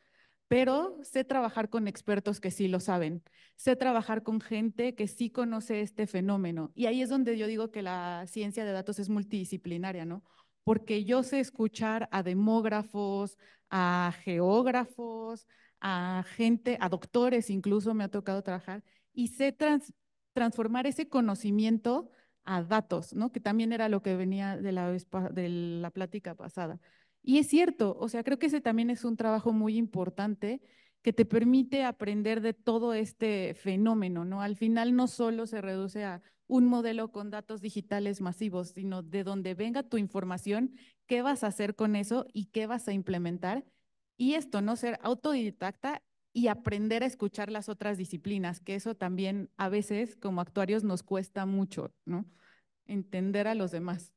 pero sé trabajar con expertos que sí lo saben, sé trabajar con gente que sí conoce este fenómeno. Y ahí es donde yo digo que la ciencia de datos es multidisciplinaria, ¿no? Porque yo sé escuchar a demógrafos, a geógrafos, a gente, a doctores incluso me ha tocado trabajar, y sé transformar ese conocimiento a datos, ¿no? Que también era lo que venía de la, de la plática pasada. Y es cierto, o sea, creo que ese también es un trabajo muy importante que te permite aprender de todo este fenómeno, ¿no? Al final no solo se reduce a un modelo con datos digitales masivos, sino de donde venga tu información, qué vas a hacer con eso y qué vas a implementar. Y esto, ¿no? Ser autodidacta y aprender a escuchar las otras disciplinas, que eso también a veces como actuarios nos cuesta mucho, ¿no? Entender a los demás.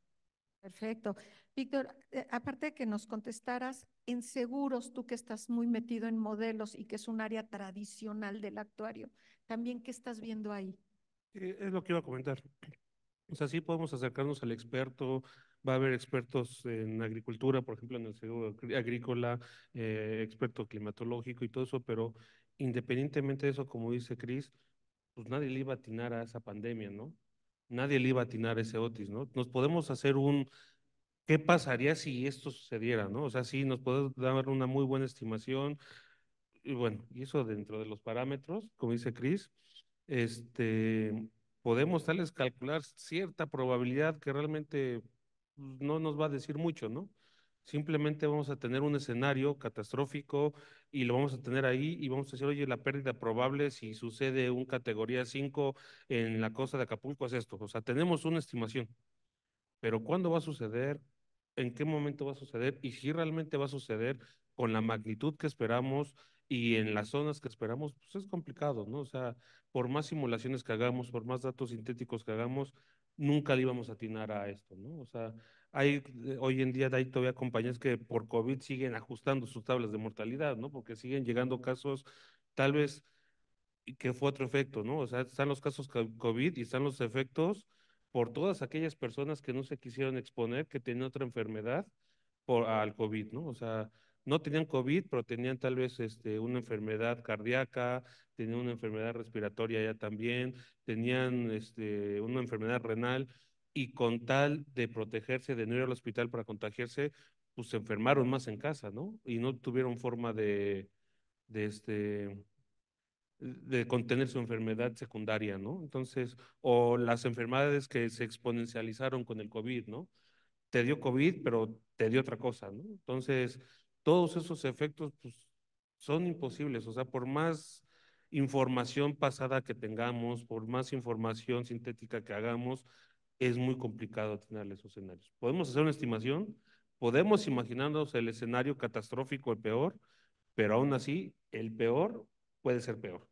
Perfecto. Víctor, eh, aparte de que nos contestaras, en seguros, tú que estás muy metido en modelos y que es un área tradicional del actuario, también, ¿qué estás viendo ahí? Eh, es lo que iba a comentar. O sea, sí podemos acercarnos al experto, va a haber expertos en agricultura, por ejemplo, en el seguro agrícola, eh, experto climatológico y todo eso, pero independientemente de eso, como dice Cris, pues nadie le iba a atinar a esa pandemia, ¿no? nadie le iba a atinar ese Otis, ¿no? Nos podemos hacer un, ¿qué pasaría si esto sucediera, ¿no? O sea, sí, nos podemos dar una muy buena estimación, y bueno, y eso dentro de los parámetros, como dice Chris, este, podemos tal vez calcular cierta probabilidad que realmente pues, no nos va a decir mucho, ¿no? Simplemente vamos a tener un escenario catastrófico y lo vamos a tener ahí y vamos a decir, oye, la pérdida probable si sucede un categoría 5 en la costa de Acapulco es esto. O sea, tenemos una estimación, pero ¿cuándo va a suceder? ¿En qué momento va a suceder? Y si realmente va a suceder con la magnitud que esperamos y en las zonas que esperamos, pues es complicado, ¿no? O sea, por más simulaciones que hagamos, por más datos sintéticos que hagamos, nunca le íbamos a atinar a esto, ¿no? O sea, hay, eh, hoy en día hay todavía compañías que por COVID siguen ajustando sus tablas de mortalidad, ¿no? Porque siguen llegando casos, tal vez, que fue otro efecto, ¿no? O sea, están los casos COVID y están los efectos por todas aquellas personas que no se quisieron exponer, que tenían otra enfermedad por, al COVID, ¿no? O sea, no tenían COVID, pero tenían tal vez este, una enfermedad cardíaca, tenían una enfermedad respiratoria ya también, tenían este, una enfermedad renal y con tal de protegerse, de no ir al hospital para contagiarse, pues se enfermaron más en casa, ¿no? Y no tuvieron forma de, de, este, de contener su enfermedad secundaria, ¿no? Entonces, o las enfermedades que se exponencializaron con el COVID, ¿no? Te dio COVID, pero te dio otra cosa, ¿no? Entonces, todos esos efectos pues, son imposibles, o sea, por más información pasada que tengamos, por más información sintética que hagamos, es muy complicado tener esos escenarios. Podemos hacer una estimación, podemos imaginarnos el escenario catastrófico, el peor, pero aún así, el peor puede ser peor.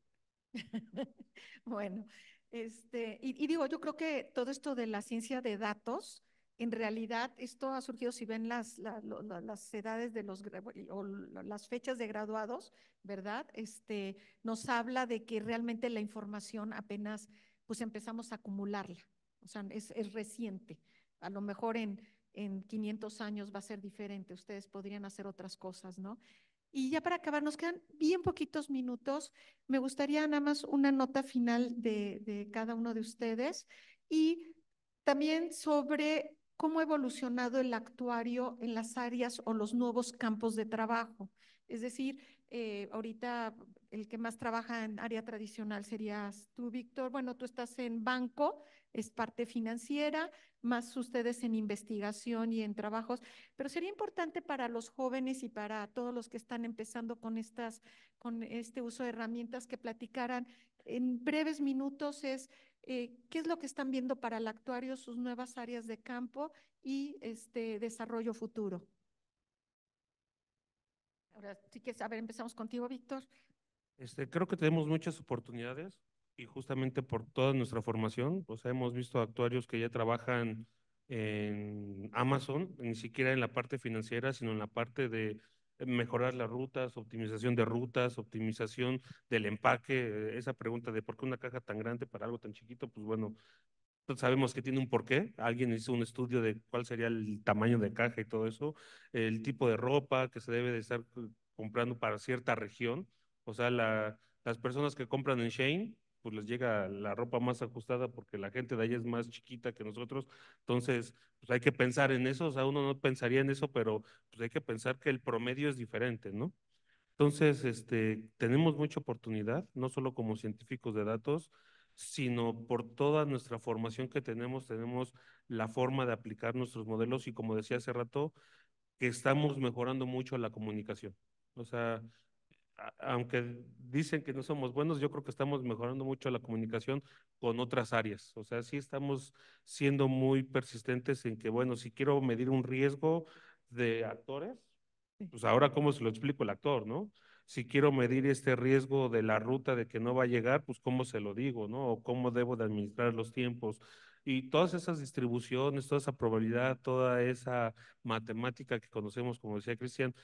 bueno, este, y, digo, yo creo que todo esto de la ciencia de datos, en realidad esto ha surgido, si ven las, las, las edades de los o las fechas de graduados, ¿verdad? Este, nos habla de que realmente la información apenas pues empezamos a acumularla o sea, es, es reciente. A lo mejor en, en 500 años va a ser diferente, ustedes podrían hacer otras cosas, ¿no? Y ya para acabar, nos quedan bien poquitos minutos. Me gustaría nada más una nota final de, de cada uno de ustedes y también sobre cómo ha evolucionado el actuario en las áreas o los nuevos campos de trabajo. Es decir, eh, ahorita el que más trabaja en área tradicional serías tú, Víctor. Bueno, tú estás en banco, es parte financiera, más ustedes en investigación y en trabajos, pero sería importante para los jóvenes y para todos los que están empezando con estas, con este uso de herramientas que platicaran en breves minutos es eh, qué es lo que están viendo para el actuario, sus nuevas áreas de campo y este desarrollo futuro. Ahora, sí que a empezamos contigo, Víctor. Este, creo que tenemos muchas oportunidades y justamente por toda nuestra formación, o hemos visto actuarios que ya trabajan en Amazon, ni siquiera en la parte financiera, sino en la parte de mejorar las rutas, optimización de rutas, optimización del empaque, esa pregunta de por qué una caja tan grande para algo tan chiquito, pues bueno, pues sabemos que tiene un porqué, alguien hizo un estudio de cuál sería el tamaño de caja y todo eso, el tipo de ropa que se debe de estar eh, comprando para cierta región, o sea, la, las personas que compran en Shane, pues les llega la ropa más ajustada porque la gente de ahí es más chiquita que nosotros. Entonces, pues hay que pensar en eso. O sea, uno no pensaría en eso, pero pues hay que pensar que el promedio es diferente, ¿no? Entonces, este, tenemos mucha oportunidad, no solo como científicos de datos, sino por toda nuestra formación que tenemos, tenemos la forma de aplicar nuestros modelos y como decía hace rato, que estamos mejorando mucho la comunicación. O sea, aunque dicen que no somos buenos, yo creo que estamos mejorando mucho la comunicación con otras áreas. O sea, sí estamos siendo muy persistentes en que, bueno, si quiero medir un riesgo de actores, pues ahora cómo se lo explico el actor, ¿no? Si quiero medir este riesgo de la ruta de que no va a llegar, pues cómo se lo digo, ¿no? O cómo debo de administrar los tiempos. Y todas esas distribuciones, toda esa probabilidad, toda esa matemática que conocemos, como decía Cristian,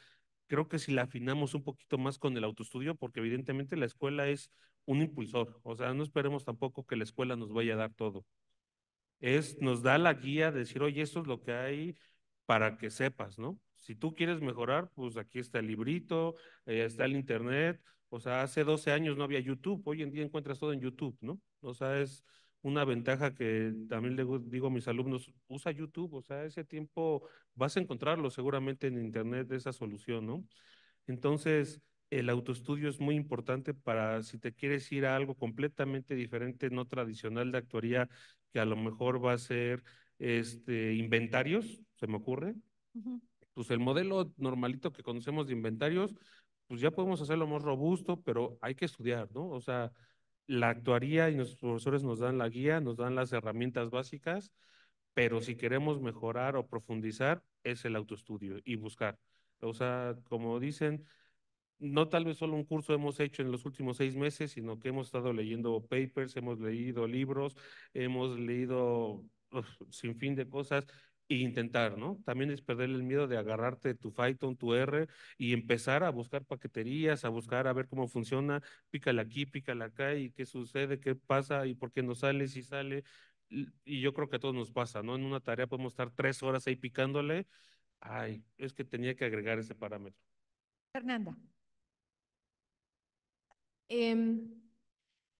creo que si la afinamos un poquito más con el autoestudio, porque evidentemente la escuela es un impulsor, o sea, no esperemos tampoco que la escuela nos vaya a dar todo. Es, nos da la guía de decir, oye, esto es lo que hay para que sepas, ¿no? Si tú quieres mejorar, pues aquí está el librito, está el internet, o sea, hace 12 años no había YouTube, hoy en día encuentras todo en YouTube, ¿no? O sea, es, una ventaja que también le digo a mis alumnos, usa YouTube, o sea, ese tiempo vas a encontrarlo seguramente en Internet, esa solución, ¿no? Entonces, el autoestudio es muy importante para si te quieres ir a algo completamente diferente, no tradicional de actuaría, que a lo mejor va a ser este, inventarios, se me ocurre. Pues el modelo normalito que conocemos de inventarios, pues ya podemos hacerlo más robusto, pero hay que estudiar, ¿no? O sea, la actuaría y nuestros profesores nos dan la guía, nos dan las herramientas básicas, pero si queremos mejorar o profundizar, es el autoestudio y buscar. O sea, como dicen, no tal vez solo un curso hemos hecho en los últimos seis meses, sino que hemos estado leyendo papers, hemos leído libros, hemos leído sin fin de cosas e intentar, ¿no? También es perder el miedo de agarrarte tu Python, tu R y empezar a buscar paqueterías, a buscar a ver cómo funciona, pícala aquí, pícala acá y qué sucede, qué pasa y por qué no sale, si sale. Y yo creo que a todos nos pasa, ¿no? En una tarea podemos estar tres horas ahí picándole. Ay, es que tenía que agregar ese parámetro. Fernanda. Em,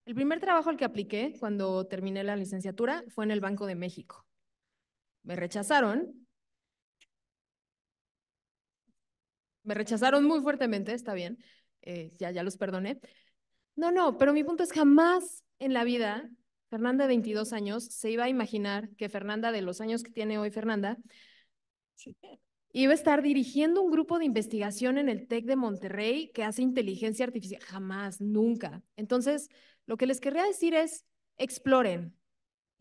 el primer trabajo al que apliqué cuando terminé la licenciatura fue en el Banco de México me rechazaron. Me rechazaron muy fuertemente, está bien, eh, ya, ya los perdoné. No, no, pero mi punto es jamás en la vida Fernanda de 22 años se iba a imaginar que Fernanda de los años que tiene hoy Fernanda iba a estar dirigiendo un grupo de investigación en el TEC de Monterrey que hace inteligencia artificial. Jamás, nunca. Entonces, lo que les querría decir es, exploren,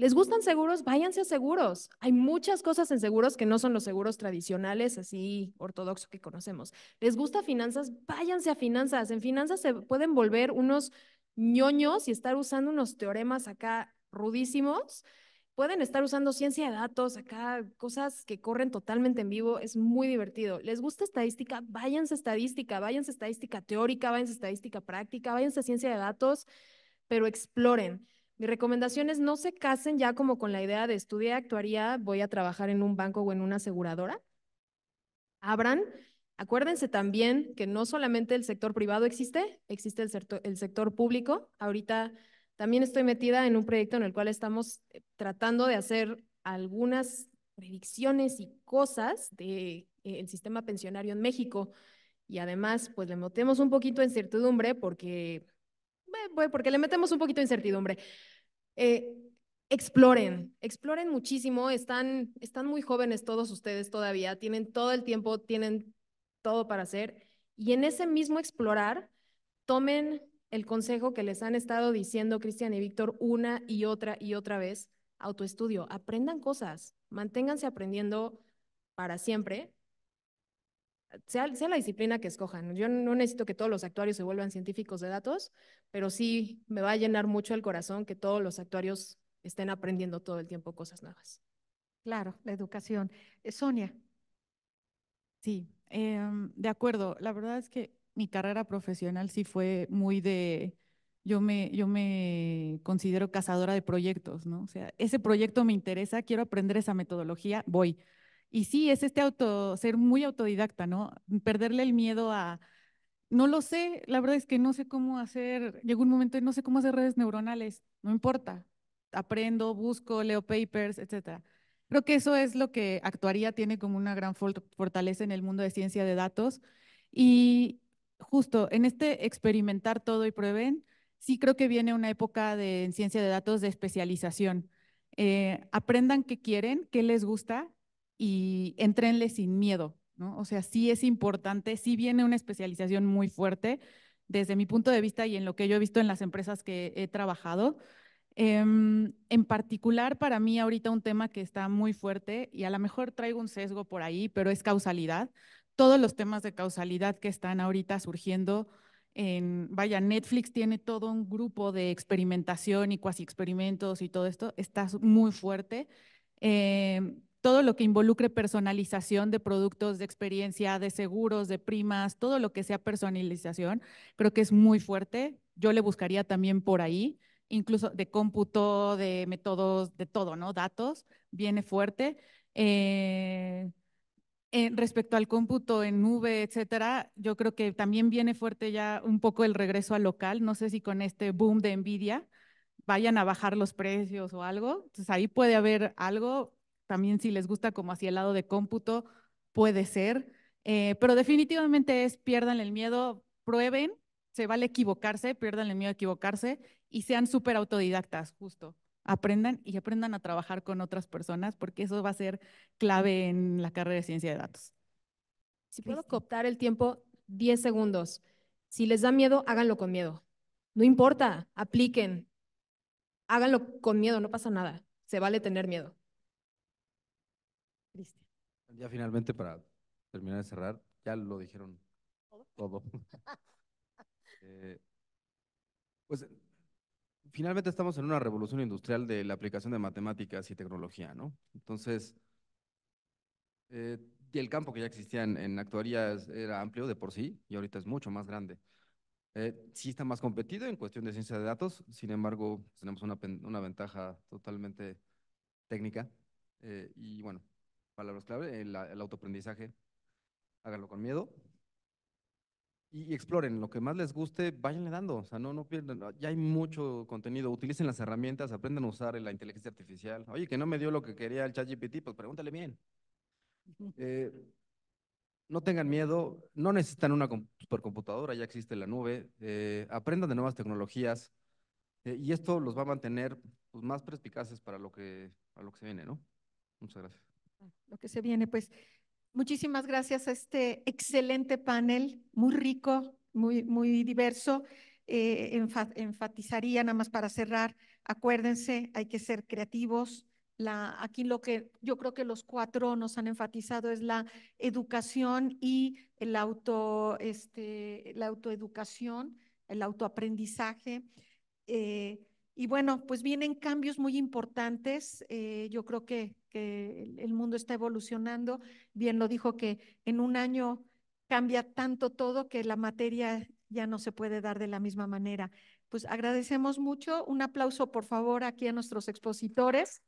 ¿Les gustan seguros? Váyanse a seguros. Hay muchas cosas en seguros que no son los seguros tradicionales, así ortodoxo que conocemos. ¿Les gusta finanzas? Váyanse a finanzas. En finanzas se pueden volver unos ñoños y estar usando unos teoremas acá rudísimos. Pueden estar usando ciencia de datos, acá cosas que corren totalmente en vivo, es muy divertido. ¿Les gusta estadística? Váyanse a estadística, váyanse a estadística teórica, váyanse a estadística práctica, váyanse a ciencia de datos, pero exploren. Mi recomendación es no se casen ya como con la idea de estudiar actuaría, voy a trabajar en un banco o en una aseguradora. Abran. Acuérdense también que no solamente el sector privado existe, existe el sector, público. Ahorita también estoy metida en un proyecto en el cual estamos eh, tratando de hacer algunas predicciones y cosas del de, eh, el sistema pensionario en México. Y además, pues le metemos un poquito en certidumbre porque pues, porque le metemos un poquito de incertidumbre. Eh, exploren, exploren muchísimo, están, están muy jóvenes todos ustedes todavía, tienen todo el tiempo, tienen todo para hacer. Y en ese mismo explorar, tomen el consejo que les han estado diciendo Cristian y Víctor una y otra y otra vez, autoestudio, aprendan cosas, manténganse aprendiendo para siempre sea, la disciplina que escojan. Yo no necesito que todos los actuarios se vuelvan científicos de datos, pero sí me va a llenar mucho el corazón que todos los actuarios estén aprendiendo todo el tiempo cosas nuevas. Claro, la educación. Eh, Sonia. Sí, em, de acuerdo. La verdad es que mi carrera profesional sí fue muy de, yo me, yo me considero cazadora de proyectos, ¿no? O sea, ese proyecto me interesa, quiero aprender esa metodología, voy. Y sí, es este auto, ser muy autodidacta, ¿no? Perderle el miedo a, no lo sé, la verdad es que no sé cómo hacer, llegó un momento y no sé cómo hacer redes neuronales, no importa, aprendo, busco, leo papers, etcétera. Creo que eso es lo que Actuaría tiene como una gran fortaleza en el mundo de ciencia de datos. Y justo en este experimentar todo y prueben, sí creo que viene una época de, en ciencia de datos de especialización. Eh, aprendan qué quieren, qué les gusta y entrenle sin miedo, ¿no? O sea, sí es importante, sí viene una especialización muy fuerte desde mi punto de vista y en lo que yo he visto en las empresas que he trabajado. Em, en particular, para mí ahorita un tema que está muy fuerte y a lo mejor traigo un sesgo por ahí, pero es causalidad. Todos los temas de causalidad que están ahorita surgiendo en, vaya, Netflix tiene todo un grupo de experimentación y cuasi experimentos y todo esto, está muy fuerte. Em, todo lo que involucre personalización de productos, de experiencia, de seguros, de primas, todo lo que sea personalización, creo que es muy fuerte. Yo le buscaría también por ahí, incluso de cómputo, de métodos, de todo, ¿no? Datos, viene fuerte. Eh, respecto al cómputo en nube, etcétera, yo creo que también viene fuerte ya un poco el regreso al local. No sé si con este boom de Nvidia vayan a bajar los precios o algo. Entonces ahí puede haber algo también si les gusta como hacia el lado de cómputo, puede ser. Eh, pero definitivamente es pierdan el miedo, prueben, se vale equivocarse, pierdan el miedo a equivocarse y sean súper autodidactas, justo. Aprendan y aprendan a trabajar con otras personas porque eso va a ser clave en la carrera de ciencia de datos. Si puedo cooptar el tiempo, 10 segundos. Si les da miedo, háganlo con miedo. No importa, apliquen. Háganlo con miedo, no pasa nada. Se vale tener miedo. Ya finalmente, para terminar de cerrar, ya lo dijeron todo. Eh, pues finalmente estamos en una revolución industrial de la aplicación de matemáticas y tecnología, ¿no? Entonces, eh, el campo que ya existía en, actuarías era amplio de por sí y ahorita es mucho más grande. Eh, sí está más competido en cuestión de ciencia de datos, sin embargo, tenemos una, ventaja totalmente técnica y bueno, palabras clave, el, el autoaprendizaje. Háganlo con miedo. Y, exploren lo que más les guste, váyanle dando. O sea, no, no pierdan. Ya hay mucho contenido. Utilicen las herramientas, aprendan a usar la inteligencia artificial. Oye, que no me dio lo que quería el ChatGPT, pues pregúntale bien. Eh, no tengan miedo, no necesitan una supercomputadora, ya existe la nube, eh, aprendan de nuevas tecnologías eh, y esto los va a mantener pues, más perspicaces para lo que, para lo que se viene, ¿no? Muchas gracias lo que se viene, pues. Muchísimas gracias a este excelente panel, muy rico, muy, muy diverso. Eh, enfatizaría nada más para cerrar, acuérdense, hay que ser creativos. La, aquí lo que yo creo que los cuatro nos han enfatizado es la educación y el auto, este, la autoeducación, el autoaprendizaje. Eh, y bueno, pues vienen cambios muy importantes. Eh, yo creo que que el mundo está evolucionando. Bien lo dijo que en un año cambia tanto todo que la materia ya no se puede dar de la misma manera. Pues agradecemos mucho. Un aplauso, por favor, aquí a nuestros expositores.